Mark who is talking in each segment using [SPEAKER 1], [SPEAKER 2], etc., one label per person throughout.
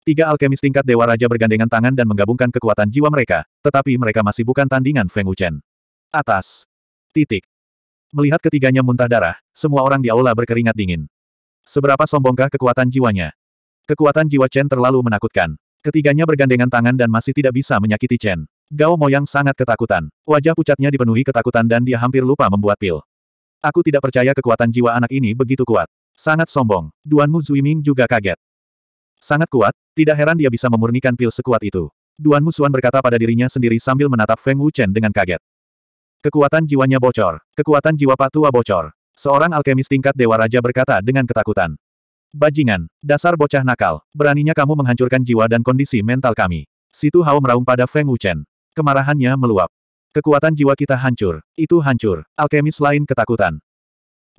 [SPEAKER 1] Tiga alkemis tingkat Dewa Raja bergandengan tangan dan menggabungkan kekuatan jiwa mereka, tetapi mereka masih bukan tandingan Feng Wuchen. Atas. Titik. Melihat ketiganya muntah darah, semua orang di aula berkeringat dingin. Seberapa sombongkah kekuatan jiwanya? Kekuatan jiwa Chen terlalu menakutkan. Ketiganya bergandengan tangan dan masih tidak bisa menyakiti Chen. Gao Moyang sangat ketakutan. Wajah pucatnya dipenuhi ketakutan dan dia hampir lupa membuat pil. Aku tidak percaya kekuatan jiwa anak ini begitu kuat. Sangat sombong. Duan Mu Zuiming juga kaget. Sangat kuat, tidak heran dia bisa memurnikan pil sekuat itu. Duan Musuan berkata pada dirinya sendiri sambil menatap Feng Wuchen dengan kaget. Kekuatan jiwanya bocor. Kekuatan jiwa patua bocor. Seorang alkemis tingkat Dewa Raja berkata dengan ketakutan. Bajingan, dasar bocah nakal, beraninya kamu menghancurkan jiwa dan kondisi mental kami. Situ Hao meraung pada Feng Wuchen. Kemarahannya meluap. Kekuatan jiwa kita hancur. Itu hancur. Alkemis lain ketakutan.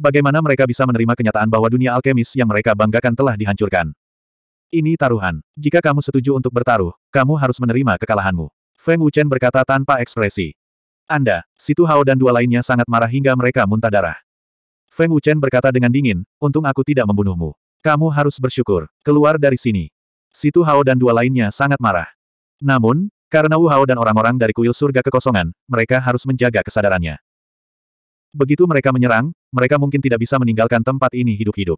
[SPEAKER 1] Bagaimana mereka bisa menerima kenyataan bahwa dunia alkemis yang mereka banggakan telah dihancurkan? Ini taruhan. Jika kamu setuju untuk bertaruh, kamu harus menerima kekalahanmu. Feng Wuchen berkata tanpa ekspresi. Anda, Situ Hao dan dua lainnya sangat marah hingga mereka muntah darah. Feng Wuchen berkata dengan dingin, untung aku tidak membunuhmu. Kamu harus bersyukur. Keluar dari sini. Situ Hao dan dua lainnya sangat marah. Namun, karena Wu Hao dan orang-orang dari kuil surga kekosongan, mereka harus menjaga kesadarannya. Begitu mereka menyerang, mereka mungkin tidak bisa meninggalkan tempat ini hidup-hidup.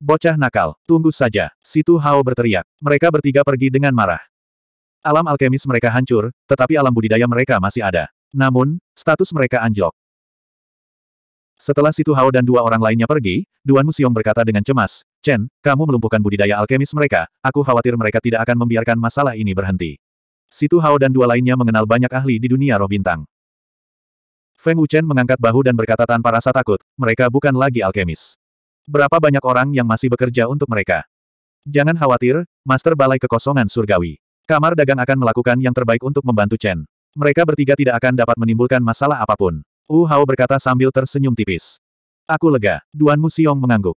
[SPEAKER 1] Bocah nakal, tunggu saja, Situ Hao berteriak. Mereka bertiga pergi dengan marah. Alam alkemis mereka hancur, tetapi alam budidaya mereka masih ada. Namun, status mereka anjlok. Setelah Situ Hao dan dua orang lainnya pergi, Duan Musiong berkata dengan cemas, Chen, kamu melumpuhkan budidaya alkemis mereka, aku khawatir mereka tidak akan membiarkan masalah ini berhenti. Situ Hao dan dua lainnya mengenal banyak ahli di dunia roh bintang. Feng Wuchen mengangkat bahu dan berkata tanpa rasa takut, mereka bukan lagi alkemis. Berapa banyak orang yang masih bekerja untuk mereka? Jangan khawatir, Master Balai Kekosongan Surgawi. Kamar dagang akan melakukan yang terbaik untuk membantu Chen. Mereka bertiga tidak akan dapat menimbulkan masalah apapun. Wu Hao berkata sambil tersenyum tipis. Aku lega, Duan Mu Xiong mengangguk.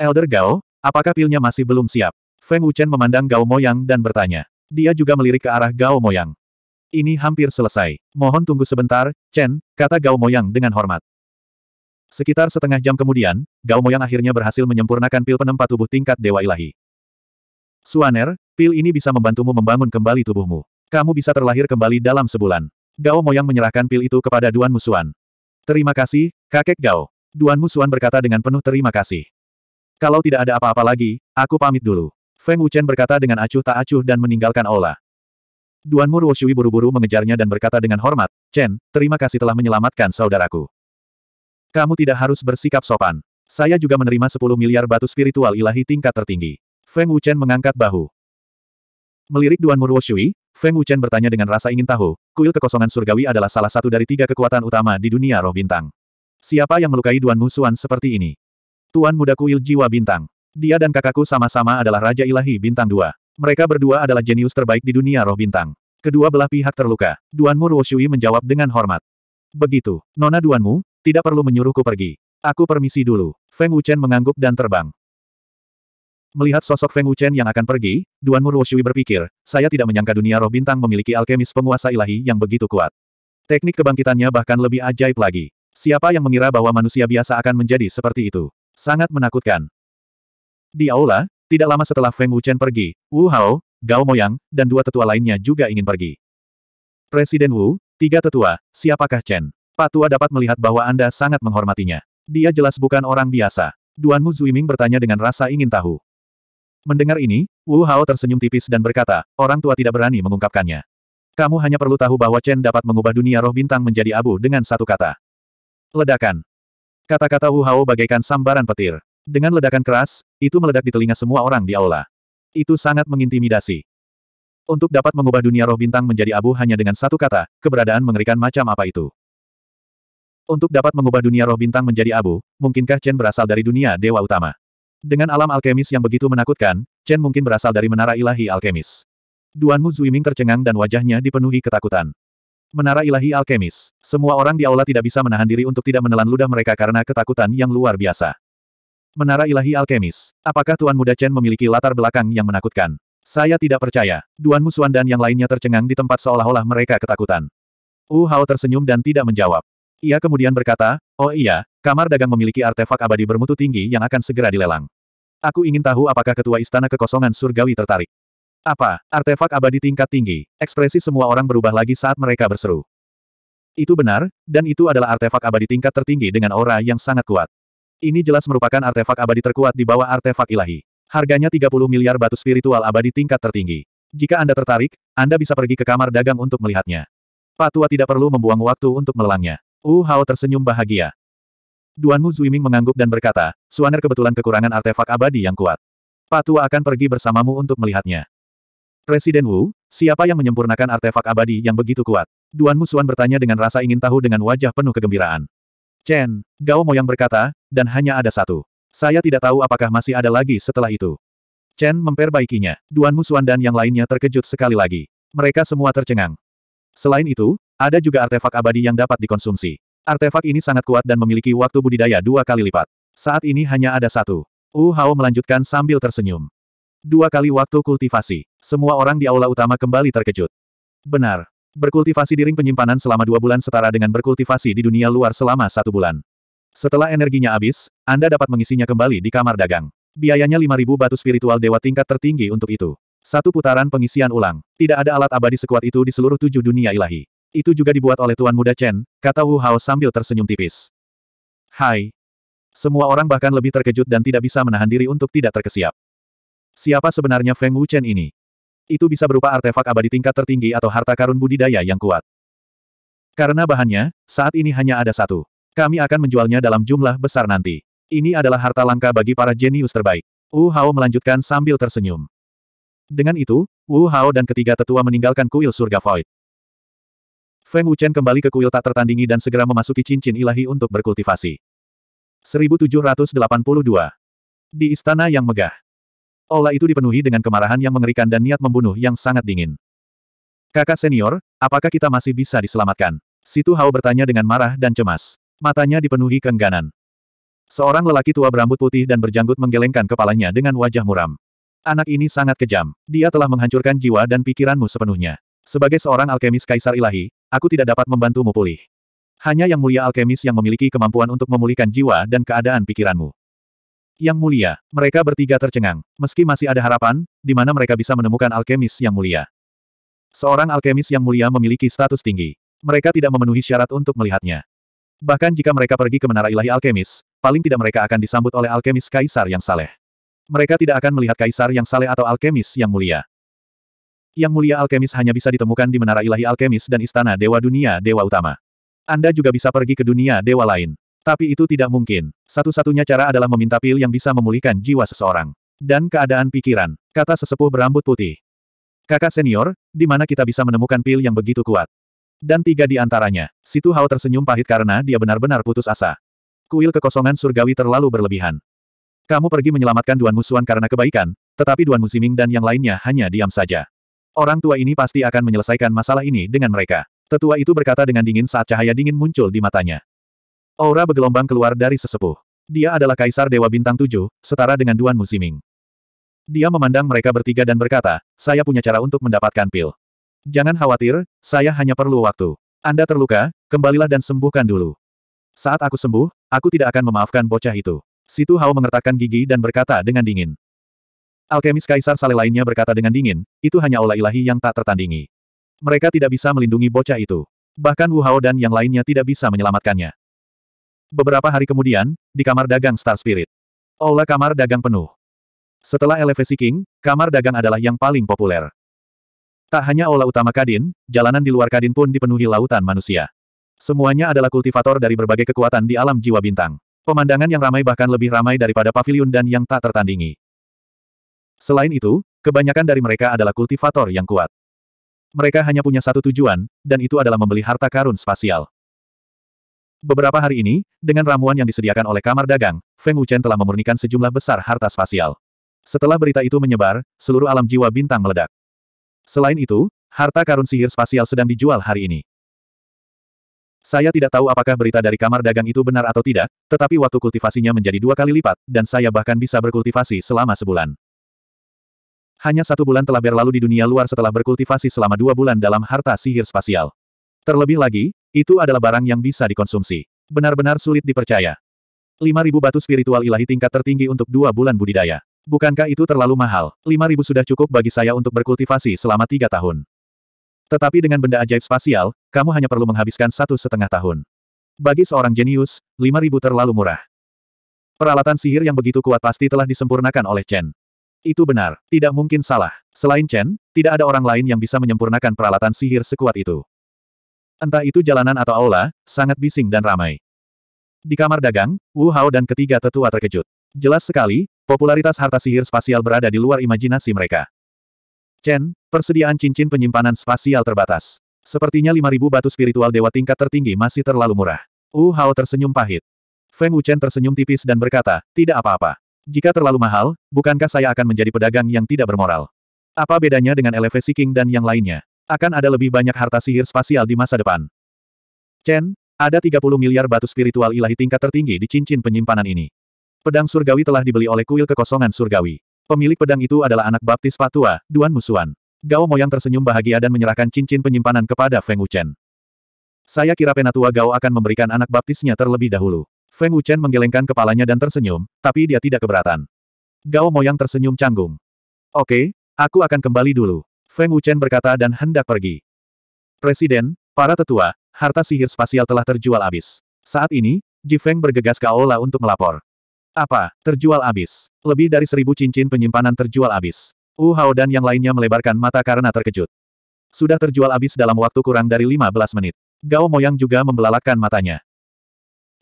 [SPEAKER 1] Elder Gao, apakah pilnya masih belum siap? Feng Wuchen memandang Gao Moyang dan bertanya. Dia juga melirik ke arah Gao Moyang. Ini hampir selesai. Mohon tunggu sebentar, Chen, kata Gao Moyang dengan hormat. Sekitar setengah jam kemudian, Gao Moyang akhirnya berhasil menyempurnakan pil penempat tubuh tingkat Dewa Ilahi. Suaner, pil ini bisa membantumu membangun kembali tubuhmu. Kamu bisa terlahir kembali dalam sebulan. Gao Moyang menyerahkan pil itu kepada Duan Musuan. Terima kasih, kakek Gao. Duan Musuan berkata dengan penuh terima kasih. Kalau tidak ada apa-apa lagi, aku pamit dulu. Feng Wuchen berkata dengan acuh tak acuh dan meninggalkan Ola. Duan Mur buru-buru mengejarnya dan berkata dengan hormat, Chen, terima kasih telah menyelamatkan saudaraku. Kamu tidak harus bersikap sopan. Saya juga menerima 10 miliar batu spiritual ilahi tingkat tertinggi. Feng Wuchen mengangkat bahu. Melirik Duan Shui, Feng Wuchen bertanya dengan rasa ingin tahu, kuil kekosongan surgawi adalah salah satu dari tiga kekuatan utama di dunia roh bintang. Siapa yang melukai Duan Musuan seperti ini? Tuan muda kuil jiwa bintang. Dia dan kakakku sama-sama adalah Raja Ilahi Bintang dua. Mereka berdua adalah jenius terbaik di dunia roh bintang. Kedua belah pihak terluka. Duan Shui menjawab dengan hormat. Begitu, Nona Duanmu, tidak perlu menyuruhku pergi. Aku permisi dulu. Feng Wuchen mengangguk dan terbang. Melihat sosok Feng Wuchen yang akan pergi, Duan Mu Shui berpikir, saya tidak menyangka dunia roh bintang memiliki alkemis penguasa ilahi yang begitu kuat. Teknik kebangkitannya bahkan lebih ajaib lagi. Siapa yang mengira bahwa manusia biasa akan menjadi seperti itu? Sangat menakutkan. Di aula, tidak lama setelah Feng Wuchen pergi, Wu Hao, Gao Moyang, dan dua tetua lainnya juga ingin pergi. Presiden Wu, tiga tetua, siapakah Chen? Patua dapat melihat bahwa Anda sangat menghormatinya. Dia jelas bukan orang biasa. Duanmu Zuiming bertanya dengan rasa ingin tahu. Mendengar ini, Wu Hao tersenyum tipis dan berkata, orang tua tidak berani mengungkapkannya. Kamu hanya perlu tahu bahwa Chen dapat mengubah dunia roh bintang menjadi abu dengan satu kata. Ledakan. Kata-kata Wu Hao bagaikan sambaran petir. Dengan ledakan keras, itu meledak di telinga semua orang di aula. Itu sangat mengintimidasi. Untuk dapat mengubah dunia roh bintang menjadi abu hanya dengan satu kata, keberadaan mengerikan macam apa itu. Untuk dapat mengubah dunia roh bintang menjadi abu, mungkinkah Chen berasal dari dunia dewa utama? Dengan alam alkemis yang begitu menakutkan, Chen mungkin berasal dari menara ilahi alkemis. Duanmu Zuiming tercengang dan wajahnya dipenuhi ketakutan. Menara ilahi alkemis. Semua orang di aula tidak bisa menahan diri untuk tidak menelan ludah mereka karena ketakutan yang luar biasa. Menara ilahi alkemis. Apakah Tuan Muda Chen memiliki latar belakang yang menakutkan? Saya tidak percaya. Duan Musuan dan yang lainnya tercengang di tempat seolah-olah mereka ketakutan. Wu Hao tersenyum dan tidak menjawab. Ia kemudian berkata, oh iya, kamar dagang memiliki artefak abadi bermutu tinggi yang akan segera dilelang. Aku ingin tahu apakah ketua istana kekosongan surgawi tertarik. Apa, artefak abadi tingkat tinggi, ekspresi semua orang berubah lagi saat mereka berseru. Itu benar, dan itu adalah artefak abadi tingkat tertinggi dengan aura yang sangat kuat. Ini jelas merupakan artefak abadi terkuat di bawah artefak ilahi. Harganya 30 miliar batu spiritual abadi tingkat tertinggi. Jika Anda tertarik, Anda bisa pergi ke kamar dagang untuk melihatnya. Patua tidak perlu membuang waktu untuk melelangnya. Wu oh, Hao tersenyum bahagia. Duanmu Zuiming mengangguk dan berkata, Suaner kebetulan kekurangan artefak abadi yang kuat. Patua akan pergi bersamamu untuk melihatnya. Presiden Wu, siapa yang menyempurnakan artefak abadi yang begitu kuat? Duanmu Suan bertanya dengan rasa ingin tahu dengan wajah penuh kegembiraan. Chen, Gao yang berkata, dan hanya ada satu. Saya tidak tahu apakah masih ada lagi setelah itu. Chen memperbaikinya. Duanmu Suan dan yang lainnya terkejut sekali lagi. Mereka semua tercengang. Selain itu, ada juga artefak abadi yang dapat dikonsumsi. Artefak ini sangat kuat dan memiliki waktu budidaya dua kali lipat. Saat ini hanya ada satu. Wu Hao melanjutkan sambil tersenyum. Dua kali waktu kultivasi. Semua orang di aula utama kembali terkejut. Benar. Berkultivasi di ring penyimpanan selama dua bulan setara dengan berkultivasi di dunia luar selama satu bulan. Setelah energinya habis, Anda dapat mengisinya kembali di kamar dagang. Biayanya 5.000 batu spiritual dewa tingkat tertinggi untuk itu. Satu putaran pengisian ulang. Tidak ada alat abadi sekuat itu di seluruh tujuh dunia ilahi. Itu juga dibuat oleh Tuan Muda Chen, kata Wu Hao sambil tersenyum tipis. Hai. Semua orang bahkan lebih terkejut dan tidak bisa menahan diri untuk tidak terkesiap. Siapa sebenarnya Feng Wu Chen ini? Itu bisa berupa artefak abadi tingkat tertinggi atau harta karun budidaya yang kuat. Karena bahannya, saat ini hanya ada satu. Kami akan menjualnya dalam jumlah besar nanti. Ini adalah harta langka bagi para jenius terbaik. Wu Hao melanjutkan sambil tersenyum. Dengan itu, Wu Hao dan ketiga tetua meninggalkan kuil surga Void. Feng Wuchen kembali ke kuil tak tertandingi dan segera memasuki cincin ilahi untuk berkultivasi. 1782. Di istana yang megah. Ola itu dipenuhi dengan kemarahan yang mengerikan dan niat membunuh yang sangat dingin. Kakak senior, apakah kita masih bisa diselamatkan? Situ Hao bertanya dengan marah dan cemas. Matanya dipenuhi keengganan. Seorang lelaki tua berambut putih dan berjanggut menggelengkan kepalanya dengan wajah muram. Anak ini sangat kejam. Dia telah menghancurkan jiwa dan pikiranmu sepenuhnya. Sebagai seorang alkemis kaisar ilahi, Aku tidak dapat membantumu pulih. Hanya Yang Mulia Alkemis yang memiliki kemampuan untuk memulihkan jiwa dan keadaan pikiranmu. Yang Mulia, mereka bertiga tercengang. Meski masih ada harapan, di mana mereka bisa menemukan Alkemis Yang Mulia. Seorang Alkemis Yang Mulia memiliki status tinggi. Mereka tidak memenuhi syarat untuk melihatnya. Bahkan jika mereka pergi ke Menara Ilahi Alkemis, paling tidak mereka akan disambut oleh Alkemis Kaisar yang saleh. Mereka tidak akan melihat Kaisar yang saleh atau Alkemis Yang Mulia. Yang mulia alkemis hanya bisa ditemukan di Menara Ilahi Alkemis dan Istana Dewa Dunia Dewa Utama. Anda juga bisa pergi ke dunia dewa lain. Tapi itu tidak mungkin. Satu-satunya cara adalah meminta pil yang bisa memulihkan jiwa seseorang. Dan keadaan pikiran, kata sesepuh berambut putih. Kakak senior, di mana kita bisa menemukan pil yang begitu kuat? Dan tiga di antaranya, Situ Hao tersenyum pahit karena dia benar-benar putus asa. Kuil kekosongan surgawi terlalu berlebihan. Kamu pergi menyelamatkan Duan Musuan karena kebaikan, tetapi Duan Musiming dan yang lainnya hanya diam saja. Orang tua ini pasti akan menyelesaikan masalah ini dengan mereka. Tetua itu berkata dengan dingin saat cahaya dingin muncul di matanya. Aura bergelombang keluar dari sesepuh. Dia adalah Kaisar Dewa Bintang Tujuh, setara dengan Duan Musiming. Dia memandang mereka bertiga dan berkata, saya punya cara untuk mendapatkan pil. Jangan khawatir, saya hanya perlu waktu. Anda terluka, kembalilah dan sembuhkan dulu. Saat aku sembuh, aku tidak akan memaafkan bocah itu. Situ Hao mengertakkan gigi dan berkata dengan dingin. Alkemis Kaisar Saleh lainnya berkata dengan dingin, itu hanya olah ilahi yang tak tertandingi. Mereka tidak bisa melindungi bocah itu. Bahkan Wu Hao dan yang lainnya tidak bisa menyelamatkannya. Beberapa hari kemudian, di kamar dagang Star Spirit. Aula kamar dagang penuh. Setelah Elevasi King, kamar dagang adalah yang paling populer. Tak hanya aula utama Kadin, jalanan di luar Kadin pun dipenuhi lautan manusia. Semuanya adalah kultivator dari berbagai kekuatan di alam jiwa bintang. Pemandangan yang ramai bahkan lebih ramai daripada pavilion dan yang tak tertandingi. Selain itu, kebanyakan dari mereka adalah kultivator yang kuat. Mereka hanya punya satu tujuan, dan itu adalah membeli harta karun spasial. Beberapa hari ini, dengan ramuan yang disediakan oleh kamar dagang, Feng Wuchen telah memurnikan sejumlah besar harta spasial. Setelah berita itu menyebar, seluruh alam jiwa bintang meledak. Selain itu, harta karun sihir spasial sedang dijual hari ini. Saya tidak tahu apakah berita dari kamar dagang itu benar atau tidak, tetapi waktu kultivasinya menjadi dua kali lipat, dan saya bahkan bisa berkultivasi selama sebulan. Hanya satu bulan telah berlalu di dunia luar setelah berkultivasi selama dua bulan dalam harta sihir spasial. Terlebih lagi, itu adalah barang yang bisa dikonsumsi. Benar-benar sulit dipercaya. 5.000 batu spiritual ilahi tingkat tertinggi untuk dua bulan budidaya. Bukankah itu terlalu mahal? 5.000 sudah cukup bagi saya untuk berkultivasi selama tiga tahun. Tetapi dengan benda ajaib spasial, kamu hanya perlu menghabiskan satu setengah tahun. Bagi seorang jenius, 5.000 terlalu murah. Peralatan sihir yang begitu kuat pasti telah disempurnakan oleh Chen. Itu benar, tidak mungkin salah. Selain Chen, tidak ada orang lain yang bisa menyempurnakan peralatan sihir sekuat itu. Entah itu jalanan atau aula, sangat bising dan ramai. Di kamar dagang, Wu Hao dan ketiga tetua terkejut. Jelas sekali, popularitas harta sihir spasial berada di luar imajinasi mereka. Chen, persediaan cincin penyimpanan spasial terbatas. Sepertinya 5.000 batu spiritual dewa tingkat tertinggi masih terlalu murah. Wu Hao tersenyum pahit. Feng Wuchen tersenyum tipis dan berkata, tidak apa-apa. Jika terlalu mahal, bukankah saya akan menjadi pedagang yang tidak bermoral? Apa bedanya dengan Lv Seeking dan yang lainnya? Akan ada lebih banyak harta sihir spasial di masa depan. Chen, ada 30 miliar batu spiritual ilahi tingkat tertinggi di cincin penyimpanan ini. Pedang surgawi telah dibeli oleh kuil kekosongan surgawi. Pemilik pedang itu adalah anak baptis patua, Duan Musuan. Gao Moyang tersenyum bahagia dan menyerahkan cincin penyimpanan kepada Feng Wuchen. Saya kira penatua Gao akan memberikan anak baptisnya terlebih dahulu. Feng Wuchen menggelengkan kepalanya dan tersenyum, tapi dia tidak keberatan. Gao Moyang tersenyum canggung. Oke, aku akan kembali dulu. Feng Wuchen berkata dan hendak pergi. Presiden, para tetua, harta sihir spasial telah terjual habis. Saat ini, Ji Feng bergegas ke aula untuk melapor. Apa? Terjual habis. Lebih dari seribu cincin penyimpanan terjual habis. Wu Hao dan yang lainnya melebarkan mata karena terkejut. Sudah terjual habis dalam waktu kurang dari 15 menit. Gao Moyang juga membelalakkan matanya.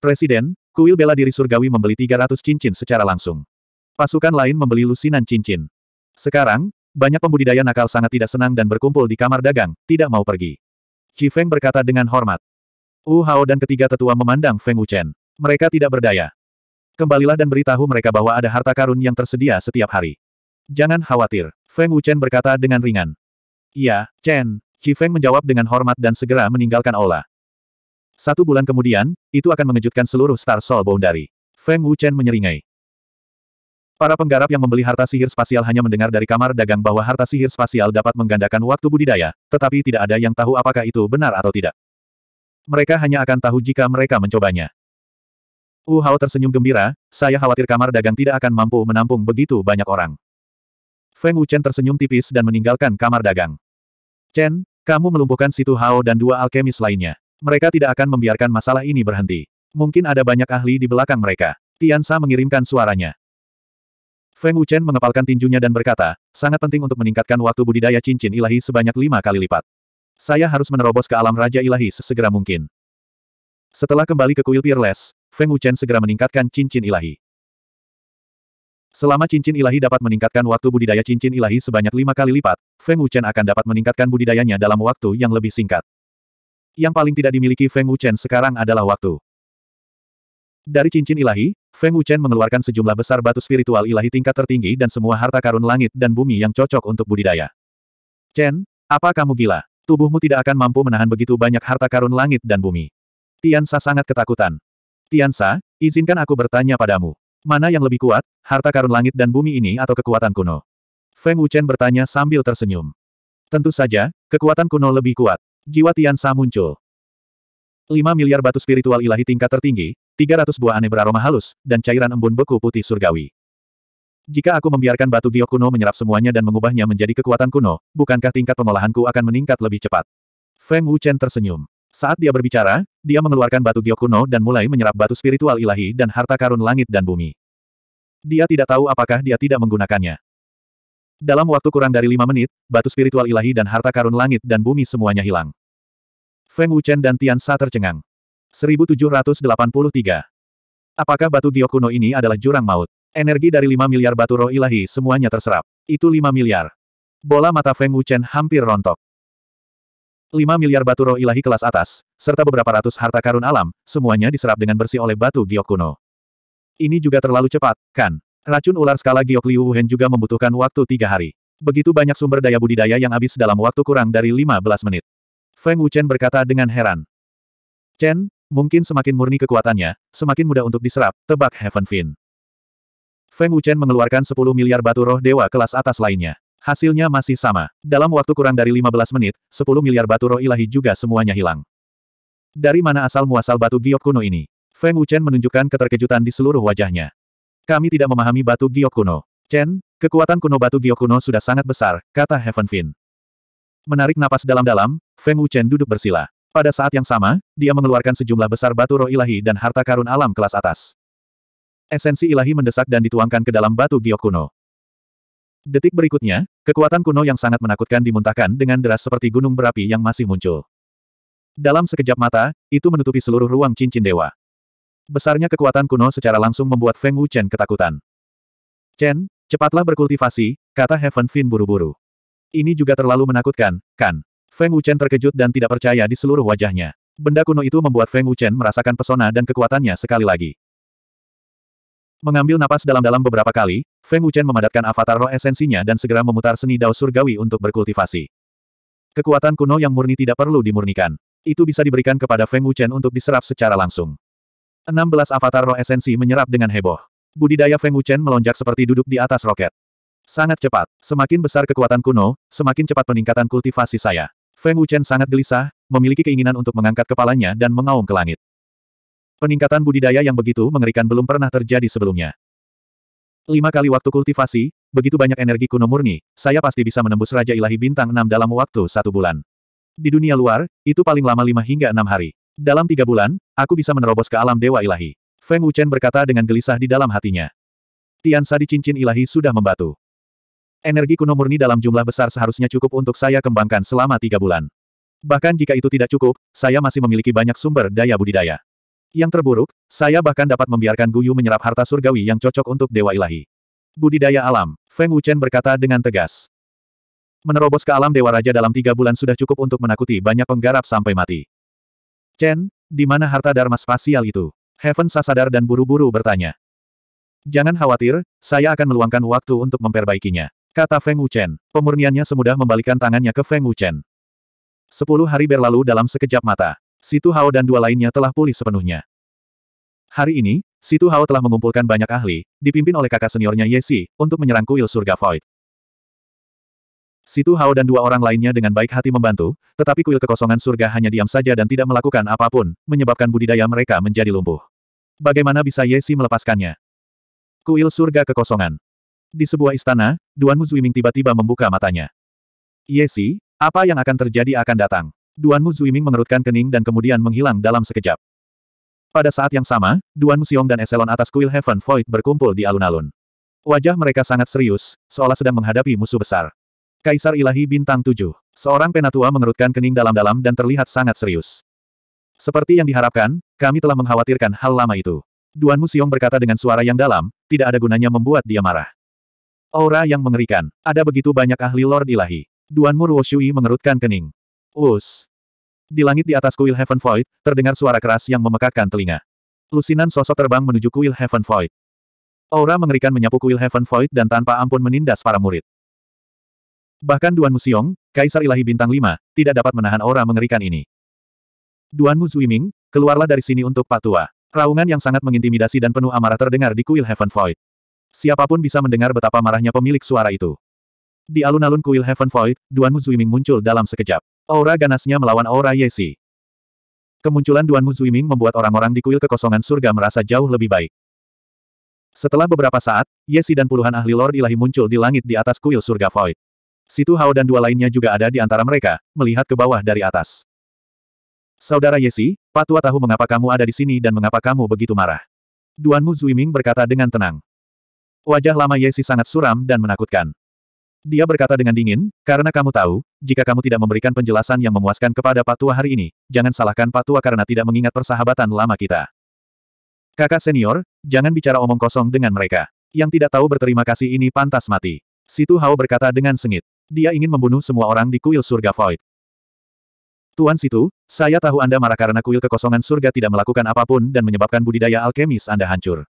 [SPEAKER 1] Presiden, Kuil bela diri surgawi membeli 300 cincin secara langsung. Pasukan lain membeli lusinan cincin. Sekarang, banyak pembudidaya nakal sangat tidak senang dan berkumpul di kamar dagang, tidak mau pergi. Qi Feng berkata dengan hormat. Wu Hao dan ketiga tetua memandang Feng Wuchen. Mereka tidak berdaya. Kembalilah dan beritahu mereka bahwa ada harta karun yang tersedia setiap hari. Jangan khawatir, Feng Wuchen berkata dengan ringan. Iya, Chen, Qi Feng menjawab dengan hormat dan segera meninggalkan Ola. Satu bulan kemudian, itu akan mengejutkan seluruh Star Soul Boundary. Feng Wuchen menyeringai. Para penggarap yang membeli harta sihir spasial hanya mendengar dari kamar dagang bahwa harta sihir spasial dapat menggandakan waktu budidaya, tetapi tidak ada yang tahu apakah itu benar atau tidak. Mereka hanya akan tahu jika mereka mencobanya. Wu Hao tersenyum gembira, saya khawatir kamar dagang tidak akan mampu menampung begitu banyak orang. Feng Wuchen tersenyum tipis dan meninggalkan kamar dagang. Chen, kamu melumpuhkan Situ Hao dan dua alkemis lainnya. Mereka tidak akan membiarkan masalah ini berhenti. Mungkin ada banyak ahli di belakang mereka. Tian Sa mengirimkan suaranya. Feng Wuchen mengepalkan tinjunya dan berkata, sangat penting untuk meningkatkan waktu budidaya cincin ilahi sebanyak lima kali lipat. Saya harus menerobos ke alam Raja Ilahi sesegera mungkin. Setelah kembali ke kuil Peerless, Feng Wuchen segera meningkatkan cincin ilahi. Selama cincin ilahi dapat meningkatkan waktu budidaya cincin ilahi sebanyak lima kali lipat, Feng Wuchen akan dapat meningkatkan budidayanya dalam waktu yang lebih singkat. Yang paling tidak dimiliki Feng Wuchen sekarang adalah waktu. Dari cincin ilahi, Feng Wuchen mengeluarkan sejumlah besar batu spiritual ilahi tingkat tertinggi dan semua harta karun langit dan bumi yang cocok untuk budidaya. Chen, apa kamu gila? Tubuhmu tidak akan mampu menahan begitu banyak harta karun langit dan bumi. Tian Tiansa sangat ketakutan. Tian Tiansa, izinkan aku bertanya padamu. Mana yang lebih kuat, harta karun langit dan bumi ini atau kekuatan kuno? Feng Wuchen bertanya sambil tersenyum. Tentu saja, kekuatan kuno lebih kuat. Jiwa Tiansa muncul. 5 miliar batu spiritual ilahi tingkat tertinggi, 300 buah aneh beraroma halus, dan cairan embun beku putih surgawi. Jika aku membiarkan batu giok kuno menyerap semuanya dan mengubahnya menjadi kekuatan kuno, bukankah tingkat pengolahanku akan meningkat lebih cepat? Feng Wuchen tersenyum. Saat dia berbicara, dia mengeluarkan batu giok kuno dan mulai menyerap batu spiritual ilahi dan harta karun langit dan bumi. Dia tidak tahu apakah dia tidak menggunakannya. Dalam waktu kurang dari lima menit, batu spiritual ilahi dan harta karun langit dan bumi semuanya hilang. Feng Wuchen dan Tian Sa tercengang. 1783. Apakah batu giok kuno ini adalah jurang maut? Energi dari lima miliar batu roh ilahi semuanya terserap. Itu lima miliar. Bola mata Feng Wuchen hampir rontok. 5 miliar batu roh ilahi kelas atas, serta beberapa ratus harta karun alam, semuanya diserap dengan bersih oleh batu giok kuno. Ini juga terlalu cepat, kan? Racun ular skala Giok Liu Wuhen juga membutuhkan waktu tiga hari. Begitu banyak sumber daya budidaya yang habis dalam waktu kurang dari 15 menit. Feng Wuchen berkata dengan heran. Chen, mungkin semakin murni kekuatannya, semakin mudah untuk diserap, tebak Heaven Fin. Feng Wuchen mengeluarkan 10 miliar batu roh dewa kelas atas lainnya. Hasilnya masih sama. Dalam waktu kurang dari 15 menit, 10 miliar batu roh ilahi juga semuanya hilang. Dari mana asal muasal batu giok kuno ini? Feng Wuchen menunjukkan keterkejutan di seluruh wajahnya. Kami tidak memahami batu giok kuno. Chen, kekuatan kuno batu giok kuno sudah sangat besar, kata Heaven Fin. Menarik napas dalam-dalam, Feng Wuchen duduk bersila. Pada saat yang sama, dia mengeluarkan sejumlah besar batu roh ilahi dan harta karun alam kelas atas. Esensi ilahi mendesak dan dituangkan ke dalam batu giok kuno. Detik berikutnya, kekuatan kuno yang sangat menakutkan dimuntahkan dengan deras seperti gunung berapi yang masih muncul. Dalam sekejap mata, itu menutupi seluruh ruang cincin dewa. Besarnya kekuatan kuno secara langsung membuat Feng Wu Chen ketakutan. Chen, cepatlah berkultivasi, kata Heaven Fin buru-buru. Ini juga terlalu menakutkan, kan? Feng Wu Chen terkejut dan tidak percaya di seluruh wajahnya. Benda kuno itu membuat Feng Wu Chen merasakan pesona dan kekuatannya sekali lagi. Mengambil napas dalam-dalam beberapa kali, Feng Wu Chen memadatkan avatar roh esensinya dan segera memutar seni dao surgawi untuk berkultivasi. Kekuatan kuno yang murni tidak perlu dimurnikan. Itu bisa diberikan kepada Feng Wu Chen untuk diserap secara langsung. 16 avatar roh esensi menyerap dengan heboh. Budidaya Feng Wuchen melonjak seperti duduk di atas roket. Sangat cepat. Semakin besar kekuatan kuno, semakin cepat peningkatan kultivasi saya. Feng Wuchen sangat gelisah, memiliki keinginan untuk mengangkat kepalanya dan mengaum ke langit. Peningkatan budidaya yang begitu mengerikan belum pernah terjadi sebelumnya. Lima kali waktu kultivasi, begitu banyak energi kuno murni, saya pasti bisa menembus Raja Ilahi Bintang 6 dalam waktu satu bulan. Di dunia luar, itu paling lama lima hingga enam hari. Dalam tiga bulan, aku bisa menerobos ke alam dewa ilahi. Feng Wuchen berkata dengan gelisah di dalam hatinya. Tian Sa di cincin ilahi sudah membatu. Energi kuno murni dalam jumlah besar seharusnya cukup untuk saya kembangkan selama tiga bulan. Bahkan jika itu tidak cukup, saya masih memiliki banyak sumber daya budidaya. Yang terburuk, saya bahkan dapat membiarkan Guyu menyerap harta surgawi yang cocok untuk dewa ilahi. Budidaya alam, Feng Wuchen berkata dengan tegas. Menerobos ke alam Dewa Raja dalam tiga bulan sudah cukup untuk menakuti banyak penggarap sampai mati. Chen, di mana harta Dharma spasial itu? Heaven Sasadar dan buru-buru bertanya. Jangan khawatir, saya akan meluangkan waktu untuk memperbaikinya. Kata Feng Wuchen. Pemurniannya semudah membalikan tangannya ke Feng Wuchen. Sepuluh hari berlalu dalam sekejap mata. Situ Hao dan dua lainnya telah pulih sepenuhnya. Hari ini, Situ Hao telah mengumpulkan banyak ahli, dipimpin oleh kakak seniornya Ye Yesi, untuk menyerang kuil surga Void. Situ Hao dan dua orang lainnya dengan baik hati membantu, tetapi kuil kekosongan surga hanya diam saja dan tidak melakukan apapun, menyebabkan budidaya mereka menjadi lumpuh. Bagaimana bisa Yesi melepaskannya? Kuil surga kekosongan. Di sebuah istana, Duan Mu Zuiming tiba-tiba membuka matanya. Yesi, apa yang akan terjadi akan datang. Duan Mu Zuiming mengerutkan kening dan kemudian menghilang dalam sekejap. Pada saat yang sama, Duan Mu Xiong dan Eselon atas kuil Heaven Void berkumpul di alun-alun. Wajah mereka sangat serius, seolah sedang menghadapi musuh besar. Kaisar Ilahi Bintang 7. Seorang penatua mengerutkan kening dalam-dalam dan terlihat sangat serius. Seperti yang diharapkan, kami telah mengkhawatirkan hal lama itu. Duan Musiong berkata dengan suara yang dalam, tidak ada gunanya membuat dia marah. Aura yang mengerikan. Ada begitu banyak ahli Lord Ilahi. Duan Murwoshui Shui mengerutkan kening. Us. Di langit di atas kuil Heaven Void, terdengar suara keras yang memekakkan telinga. Lusinan sosok terbang menuju kuil Heaven Void. Aura mengerikan menyapu kuil Heaven Void dan tanpa ampun menindas para murid. Bahkan Duan Muxiong, Kaisar Ilahi Bintang 5, tidak dapat menahan aura mengerikan ini. Duan Mu Zuiming, keluarlah dari sini untuk patua. Raungan yang sangat mengintimidasi dan penuh amarah terdengar di kuil Heaven Void. Siapapun bisa mendengar betapa marahnya pemilik suara itu. Di alun-alun kuil Heaven Void, Duan Mu Zuiming muncul dalam sekejap. Aura ganasnya melawan aura Yesi. Kemunculan Duan Mu Zuiming membuat orang-orang di kuil kekosongan surga merasa jauh lebih baik. Setelah beberapa saat, Yesi dan puluhan ahli Lord Ilahi muncul di langit di atas kuil surga Void. Situ Hao dan dua lainnya juga ada di antara mereka, melihat ke bawah dari atas. Saudara Yesi, Pak tua tahu mengapa kamu ada di sini dan mengapa kamu begitu marah. Duan Mu Zuiming berkata dengan tenang. Wajah lama Yesi sangat suram dan menakutkan. Dia berkata dengan dingin, karena kamu tahu, jika kamu tidak memberikan penjelasan yang memuaskan kepada Pak tua hari ini, jangan salahkan Pak tua karena tidak mengingat persahabatan lama kita. Kakak senior, jangan bicara omong kosong dengan mereka. Yang tidak tahu berterima kasih ini pantas mati. Situ Hao berkata dengan sengit. Dia ingin membunuh semua orang di kuil surga Void. Tuan Situ, saya tahu Anda marah karena kuil kekosongan surga tidak melakukan apapun dan menyebabkan budidaya alkemis Anda hancur.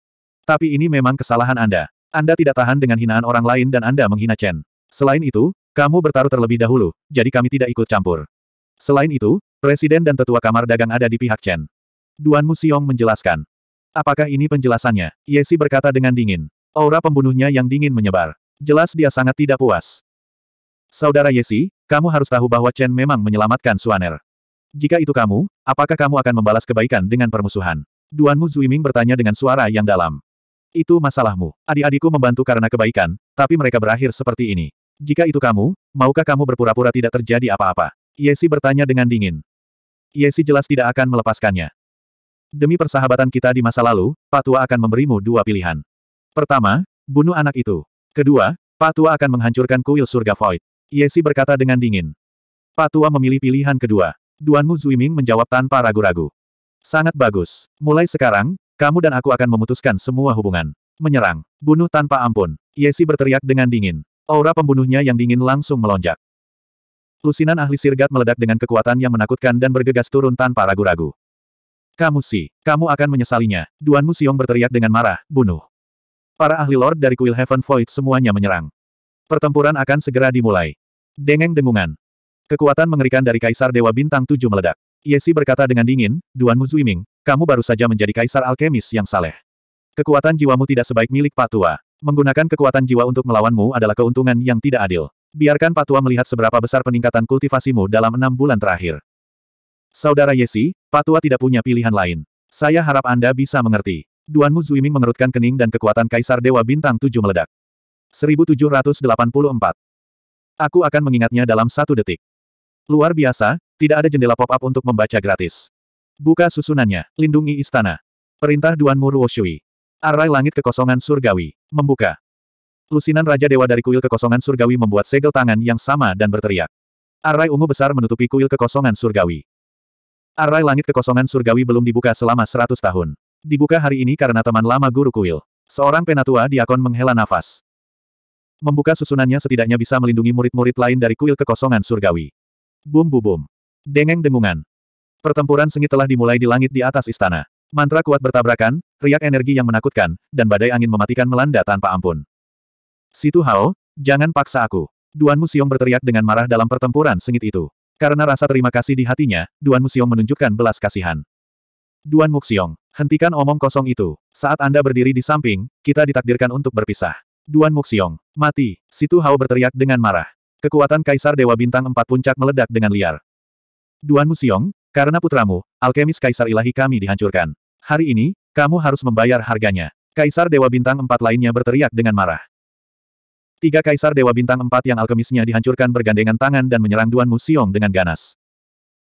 [SPEAKER 1] Tapi ini memang kesalahan Anda. Anda tidak tahan dengan hinaan orang lain dan Anda menghina Chen. Selain itu, kamu bertaruh terlebih dahulu, jadi kami tidak ikut campur. Selain itu, Presiden dan Tetua Kamar Dagang ada di pihak Chen. Duan Musiong menjelaskan. Apakah ini penjelasannya? Yesi berkata dengan dingin. Aura pembunuhnya yang dingin menyebar. Jelas dia sangat tidak puas. Saudara Yesi, kamu harus tahu bahwa Chen memang menyelamatkan Suaner. Jika itu kamu, apakah kamu akan membalas kebaikan dengan permusuhan? Duanmu Mu Zuiming bertanya dengan suara yang dalam. Itu masalahmu. Adik-adikku membantu karena kebaikan, tapi mereka berakhir seperti ini. Jika itu kamu, maukah kamu berpura-pura tidak terjadi apa-apa? Yesi bertanya dengan dingin. Yesi jelas tidak akan melepaskannya. Demi persahabatan kita di masa lalu, Pak Tua akan memberimu dua pilihan. Pertama, bunuh anak itu. Kedua, Pak Tua akan menghancurkan kuil surga Void. Yesi berkata dengan dingin. Patua memilih pilihan kedua. Duanmu Zuiming menjawab tanpa ragu-ragu. Sangat bagus. Mulai sekarang, kamu dan aku akan memutuskan semua hubungan. Menyerang. Bunuh tanpa ampun. Yesi berteriak dengan dingin. Aura pembunuhnya yang dingin langsung melonjak. Lusinan ahli sirgat meledak dengan kekuatan yang menakutkan dan bergegas turun tanpa ragu-ragu. Kamu sih, kamu akan menyesalinya. Duanmu Siong berteriak dengan marah, bunuh. Para ahli Lord dari Kuil Heaven Void semuanya menyerang. Pertempuran akan segera dimulai. Dengeng dengungan. Kekuatan mengerikan dari Kaisar Dewa Bintang Tujuh meledak. Yesi berkata dengan dingin, Duan Muzuiming, kamu baru saja menjadi Kaisar Alkemis yang saleh. Kekuatan jiwamu tidak sebaik milik Patua. Menggunakan kekuatan jiwa untuk melawanmu adalah keuntungan yang tidak adil. Biarkan Patua melihat seberapa besar peningkatan kultivasimu dalam enam bulan terakhir. Saudara Yesi, Patua tidak punya pilihan lain. Saya harap Anda bisa mengerti. Duan Muzuiming mengerutkan kening dan kekuatan Kaisar Dewa Bintang Tujuh meledak. 1784. Aku akan mengingatnya dalam satu detik. Luar biasa, tidak ada jendela pop-up untuk membaca gratis. Buka susunannya, lindungi istana. Perintah Duan Muru Ruoshui. Arai langit kekosongan surgawi. Membuka. Lusinan Raja Dewa dari kuil kekosongan surgawi membuat segel tangan yang sama dan berteriak. Arai ungu besar menutupi kuil kekosongan surgawi. Arai langit kekosongan surgawi belum dibuka selama seratus tahun. Dibuka hari ini karena teman lama guru kuil. Seorang penatua diakon menghela nafas. Membuka susunannya setidaknya bisa melindungi murid-murid lain dari kuil kekosongan surgawi. Bum bum bum. Dengeng dengungan. Pertempuran sengit telah dimulai di langit di atas istana. Mantra kuat bertabrakan, riak energi yang menakutkan, dan badai angin mematikan melanda tanpa ampun. Situ Hao, jangan paksa aku. Duan Musiong berteriak dengan marah dalam pertempuran sengit itu. Karena rasa terima kasih di hatinya, Duan Musiong menunjukkan belas kasihan. Duan Muxiong, hentikan omong kosong itu. Saat Anda berdiri di samping, kita ditakdirkan untuk berpisah. Duan Muxiong, Mati, Situ Hao berteriak dengan marah. Kekuatan Kaisar Dewa Bintang Empat Puncak meledak dengan liar. Duan Musiong, karena putramu, alkemis Kaisar Ilahi kami dihancurkan. Hari ini, kamu harus membayar harganya. Kaisar Dewa Bintang Empat lainnya berteriak dengan marah. Tiga Kaisar Dewa Bintang Empat yang alkemisnya dihancurkan bergandengan tangan dan menyerang Duan Musiong dengan ganas.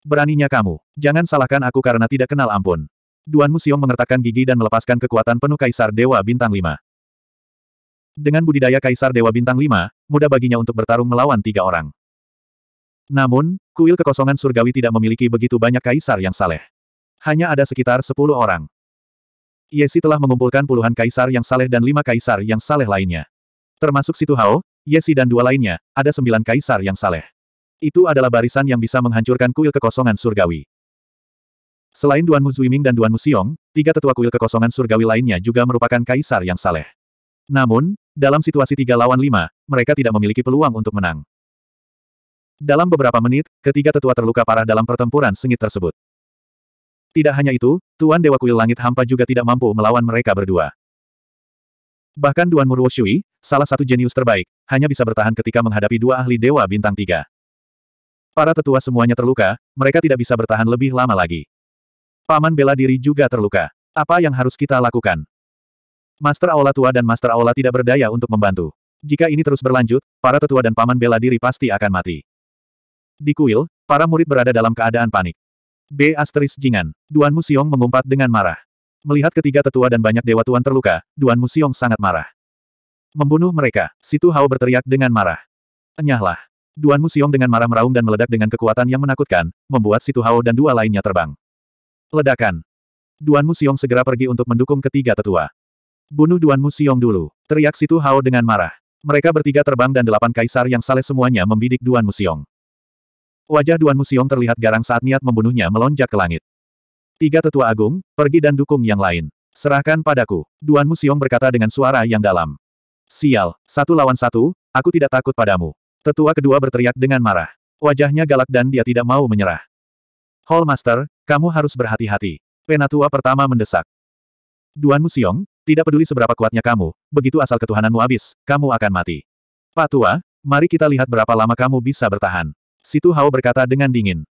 [SPEAKER 1] Beraninya kamu, jangan salahkan aku karena tidak kenal ampun. Duan Musiong mengertakkan gigi dan melepaskan kekuatan penuh Kaisar Dewa Bintang Lima. Dengan budidaya Kaisar Dewa Bintang 5, mudah baginya untuk bertarung melawan tiga orang. Namun, kuil kekosongan surgawi tidak memiliki begitu banyak kaisar yang saleh. Hanya ada sekitar sepuluh orang. Yesi telah mengumpulkan puluhan kaisar yang saleh dan lima kaisar yang saleh lainnya. Termasuk Situ Hao, Yesi dan dua lainnya, ada sembilan kaisar yang saleh. Itu adalah barisan yang bisa menghancurkan kuil kekosongan surgawi. Selain Duan Mu Muzuiming dan Duan Mu Musiong, tiga tetua kuil kekosongan surgawi lainnya juga merupakan kaisar yang saleh. Namun, dalam situasi tiga lawan lima, mereka tidak memiliki peluang untuk menang. Dalam beberapa menit, ketiga tetua terluka parah dalam pertempuran sengit tersebut. Tidak hanya itu, Tuan Dewa Kuil Langit Hampa juga tidak mampu melawan mereka berdua. Bahkan Duan Muruo Shui, salah satu jenius terbaik, hanya bisa bertahan ketika menghadapi dua ahli Dewa Bintang Tiga. Para tetua semuanya terluka, mereka tidak bisa bertahan lebih lama lagi. Paman bela diri juga terluka. Apa yang harus kita lakukan? Master Aula tua dan Master Aula tidak berdaya untuk membantu. Jika ini terus berlanjut, para tetua dan paman bela diri pasti akan mati. Di kuil, para murid berada dalam keadaan panik. B. Asteris Jingan. Duan Musiong mengumpat dengan marah. Melihat ketiga tetua dan banyak dewa tuan terluka, Duan Musiong sangat marah. Membunuh mereka, Situ Hao berteriak dengan marah. Enyahlah. Duan Musiong dengan marah meraung dan meledak dengan kekuatan yang menakutkan, membuat Situ Hao dan dua lainnya terbang. Ledakan. Duan Musiong segera pergi untuk mendukung ketiga tetua. Bunuh Duan Musiong dulu, teriak Situ Hao dengan marah. Mereka bertiga terbang dan delapan kaisar yang saleh semuanya membidik Duan Musiong. Wajah Duan Musiong terlihat garang saat niat membunuhnya melonjak ke langit. Tiga tetua agung, pergi dan dukung yang lain. Serahkan padaku, Duan Musiong berkata dengan suara yang dalam. Sial, satu lawan satu, aku tidak takut padamu. Tetua kedua berteriak dengan marah. Wajahnya galak dan dia tidak mau menyerah. Hall Master, kamu harus berhati-hati. Penatua pertama mendesak. Duan Musiong, tidak peduli seberapa kuatnya kamu, begitu asal ketuhananmu habis, kamu akan mati. Pak Tua, mari kita lihat berapa lama kamu bisa bertahan. Situ Hao berkata dengan dingin.